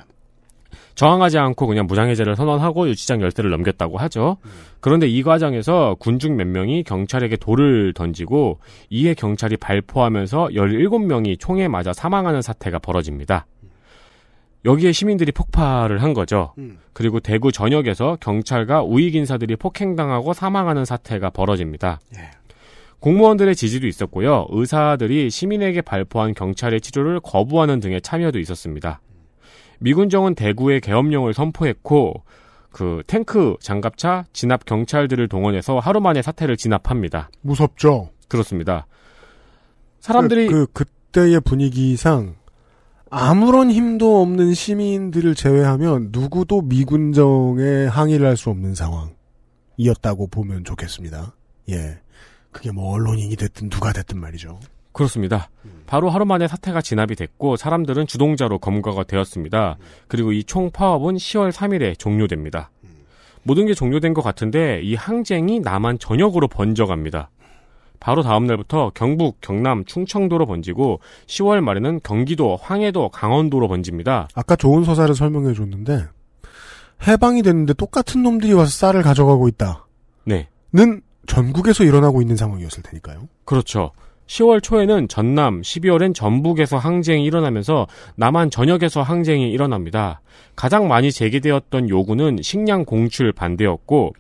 저항하지 않고 그냥 무장 해제를 선언하고 유치장 열쇠를 넘겼다고 하죠. 음. 그런데 이 과정에서 군중 몇 명이 경찰에게 돌을 던지고 이에 경찰이 발포하면서 17명이 총에 맞아 사망하는 사태가 벌어집니다. 여기에 시민들이 폭발을 한 거죠. 음. 그리고 대구 전역에서 경찰과 우익 인사들이 폭행당하고 사망하는 사태가 벌어집니다. 예. 공무원들의 지지도 있었고요. 의사들이 시민에게 발포한 경찰의 치료를 거부하는 등의 참여도 있었습니다. 미군정은 대구에 계엄령을 선포했고 그 탱크, 장갑차, 진압 경찰들을 동원해서 하루 만에 사태를 진압합니다. 무섭죠. 그렇습니다. 사람들이 그, 그 그때의 분위기상 아무런 힘도 없는 시민들을 제외하면 누구도 미군정에 항의를 할 수 없는 상황이었다고 보면 좋겠습니다. 예. 그게 뭐 언론인이 됐든 누가 됐든 말이죠. 그렇습니다. 음. 바로 하루 만에 사태가 진압이 됐고 사람들은 주동자로 검거가 되었습니다. 음. 그리고 이총 파업은 10월 3일에 종료됩니다. 음. 모든 게 종료된 것 같은데 이 항쟁이 남한 전역으로 번져갑니다. 바로 다음 날부터 경북, 경남, 충청도로 번지고 10월 말에는 경기도, 황해도, 강원도로 번집니다. 아까 좋은 서사를 설명해 줬는데 해방이 됐는데 똑같은 놈들이 와서 쌀을 가져가고 있다. 네. 는 전국에서 일어나고 있는 상황이었을 테니까요. 그렇죠. 10월 초에는 전남, 12월엔 전북에서 항쟁이 일어나면서 남한 전역에서 항쟁이 일어납니다. 가장 많이 제기되었던 요구는 식량 공출 반대였고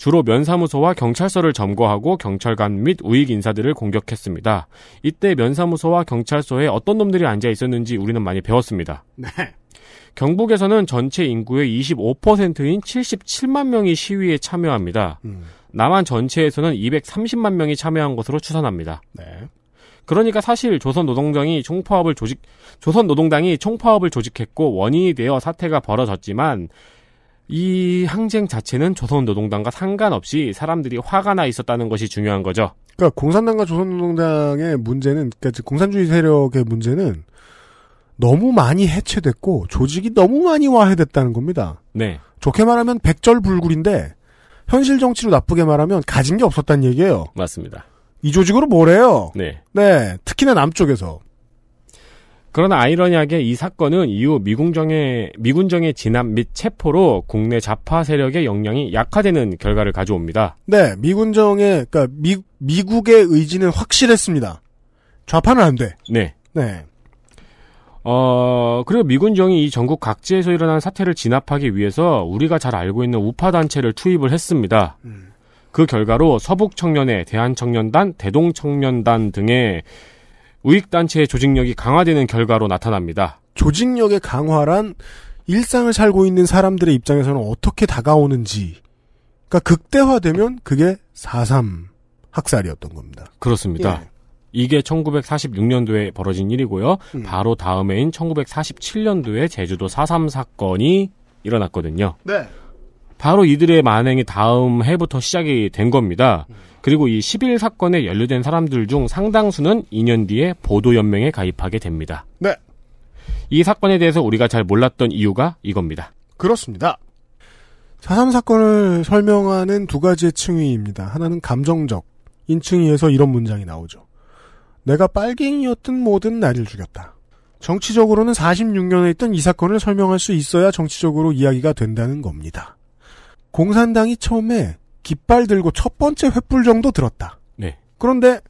주로 면사무소와 경찰서를 점거하고 경찰관 및 우익 인사들을 공격했습니다. 이때 면사무소와 경찰서에 어떤 놈들이 앉아 있었는지 우리는 많이 배웠습니다. 네. 경북에서는 전체 인구의 25%인 77만 명이 시위에 참여합니다. 음. 남한 전체에서는 230만 명이 참여한 것으로 추산합니다. 네. 그러니까 사실 조선 노동당이 총파업을 조직 조선 노동당이 총파업을 조직했고 원인이 되어 사태가 벌어졌지만 이 항쟁 자체는 조선노동당과 상관없이 사람들이 화가 나 있었다는 것이 중요한 거죠. 그러니까 공산당과 조선노동당의 문제는 그러니까 공산주의 세력의 문제는 너무 많이 해체됐고 조직이 너무 많이 와해됐다는 겁니다. 네. 좋게 말하면 백절불굴인데 현실 정치로 나쁘게 말하면 가진 게 없었다는 얘기예요. 맞습니다. 이 조직으로 뭐래요? 네. 네. 특히나 남쪽에서. 그러나 아이러니하게 이 사건은 이후 미군정의, 미군정의 진압 및 체포로 국내 좌파 세력의 역량이 약화되는 결과를 가져옵니다. 네, 미군정의, 그니까 미, 미국의 의지는 확실했습니다. 좌파는 안 돼. 네. 네. 어, 그리고 미군정이 이 전국 각지에서 일어난 사태를 진압하기 위해서 우리가 잘 알고 있는 우파단체를 투입을 했습니다. 음. 그 결과로 서북청년회, 대한청년단, 대동청년단 등의 우익단체의 조직력이 강화되는 결과로 나타납니다. 조직력의 강화란 일상을 살고 있는 사람들의 입장에서는 어떻게 다가오는지. 그러니까 극대화되면 그게 4.3 학살이었던 겁니다. 그렇습니다. 예. 이게 1946년도에 벌어진 일이고요. 음. 바로 다음해인 1947년도에 제주도 4.3 사건이 일어났거든요. 네. 바로 이들의 만행이 다음 해부터 시작이 된 겁니다. 음. 그리고 이 10일 사건에 연루된 사람들 중 상당수는 2년 뒤에 보도연맹에 가입하게 됩니다. 네. 이 사건에 대해서 우리가 잘 몰랐던 이유가 이겁니다. 그렇습니다. 사삼 사건을 설명하는 두 가지의 층위입니다. 하나는 감정적. 인층위에서 이런 문장이 나오죠. 내가 빨갱이였든 뭐든 나를 죽였다. 정치적으로는 46년에 있던 이 사건을 설명할 수 있어야 정치적으로 이야기가 된다는 겁니다. 공산당이 처음에 깃발 들고 첫 번째 횃불 정도 들었다. 네. 그런데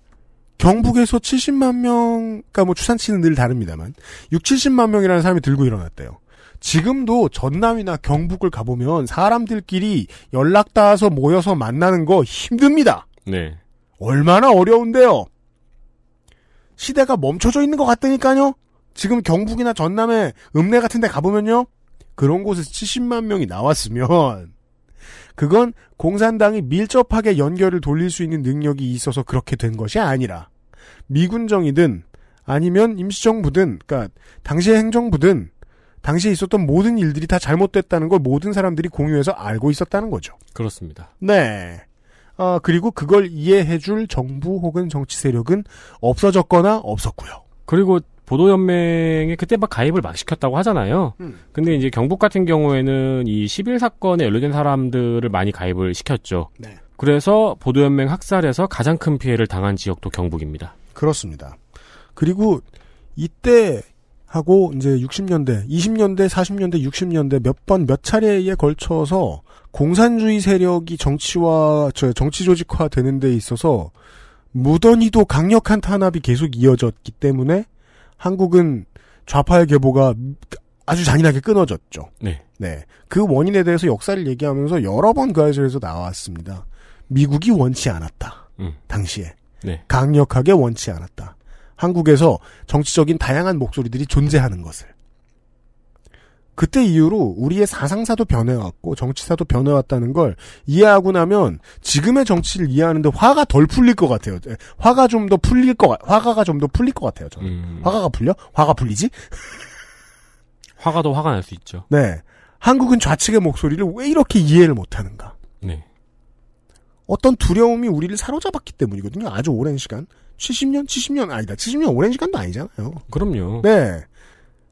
경북에서 70만 명, 그러니까 뭐 추산치는 늘 다릅니다만 6, 70만 명이라는 사람이 들고 일어났대요. 지금도 전남이나 경북을 가보면 사람들끼리 연락 닿아서 모여서 만나는 거 힘듭니다. 네. 얼마나 어려운데요. 시대가 멈춰져 있는 것 같다니까요. 지금 경북이나 전남에 읍내 같은 데 가보면요. 그런 곳에서 70만 명이 나왔으면 그건 공산당이 밀접하게 연결을 돌릴 수 있는 능력이 있어서 그렇게 된 것이 아니라 미군정이든 아니면 임시정부든 그러니까 당시 의 행정부든 당시에 있었던 모든 일들이 다 잘못됐다는 걸 모든 사람들이 공유해서 알고 있었다는 거죠. 그렇습니다. 네. 아, 그리고 그걸 이해해줄 정부 혹은 정치 세력은 없어졌거나 없었고요. 그리고 보도연맹에 그때 막 가입을 막 시켰다고 하잖아요. 음. 근데 이제 경북 같은 경우에는 이11 사건에 연루된 사람들을 많이 가입을 시켰죠. 네. 그래서 보도연맹 학살에서 가장 큰 피해를 당한 지역도 경북입니다. 그렇습니다. 그리고 이때 하고 이제 60년대, 20년대, 40년대, 60년대 몇 번 몇 차례에 걸쳐서 공산주의 세력이 정치와 저 정치 조직화 되는 데 있어서 무던히도 강력한 탄압이 계속 이어졌기 때문에 한국은 좌파의 계보가 아주 잔인하게 끊어졌죠. 네. 네. 그 원인에 대해서 역사를 얘기하면서 여러 번 가이드에서 그 나왔습니다. 미국이 원치 않았다. 음. 당시에. 네. 강력하게 원치 않았다. 한국에서 정치적인 다양한 목소리들이 존재하는 것을. 그때 이후로 우리의 사상사도 변해왔고 정치사도 변해왔다는 걸 이해하고 나면 지금의 정치를 이해하는데 화가 덜 풀릴 것 같아요. 화가 좀 더 풀릴 것 화가가 좀 더 풀릴 것 같아요. 저는 음. 화가가 풀려? 화가 풀리지? 화가 더 화가 날 수 있죠. 네, 한국은 좌측의 목소리를 왜 이렇게 이해를 못하는가? 네. 어떤 두려움이 우리를 사로잡았기 때문이거든요. 아주 오랜 시간. 70년, 70년 아니다. 70년 오랜 시간도 아니잖아요. 그럼요. 네.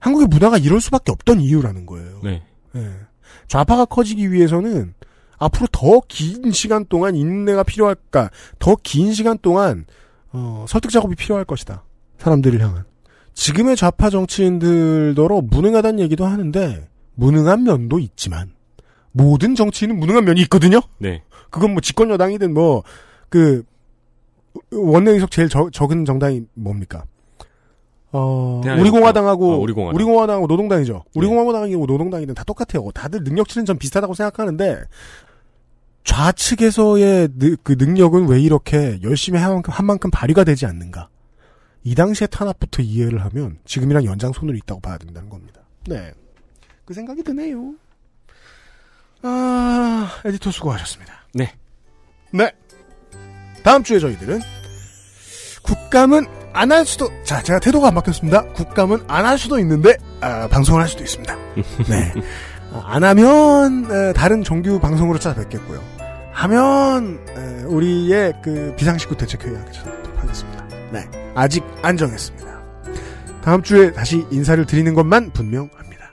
한국의 문화가 이럴 수밖에 없던 이유라는 거예요. 네. 네. 좌파가 커지기 위해서는 앞으로 더 긴 시간 동안 인내가 필요할까, 그러니까 더 긴 시간 동안 어, 설득 작업이 필요할 것이다. 사람들을 향한. 지금의 좌파 정치인들더러 무능하다는 얘기도 하는데 무능한 면도 있지만 모든 정치인은 무능한 면이 있거든요. 네. 그건 뭐 집권 여당이든 뭐 그 원내 의석 제일 적, 적은 정당이 뭡니까? 어, 우리공화당하고, 아, 우리공화당. 우리공화당하고 노동당이죠. 네. 우리공화당이고 노동당이든 다 똑같아요. 다들 능력치는 좀 비슷하다고 생각하는데, 좌측에서의 그 능력은 왜 이렇게 열심히 한 만큼, 한 만큼 발휘가 되지 않는가. 이 당시의 탄압부터 이해를 하면 지금이랑 연장선으로 있다고 봐야 된다는 겁니다. 네. 그 생각이 드네요. 아, 에디터 수고하셨습니다. 네. 네. 다음 주에 저희들은 국감은 안할 수도 자 제가 태도가 안 바뀌었습니다. 국감은 안 할 수도 있는데 아, 방송을 할 수도 있습니다. 네. 안 하면 다른 정규 방송으로 찾아뵙겠고요. 하면 우리의 그 비상식구 대책회의하게 찾아뵙도록 하겠습니다. 네. 아직 안 정했습니다. 다음 주에 다시 인사를 드리는 것만 분명합니다.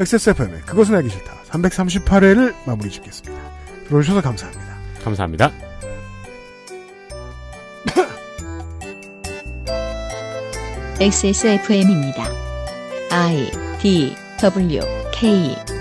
XSFM의 그것은 알기 싫다. 338회를 마무리 짓겠습니다. 들어오셔서 감사합니다. 감사합니다. XSFM입니다. I D W K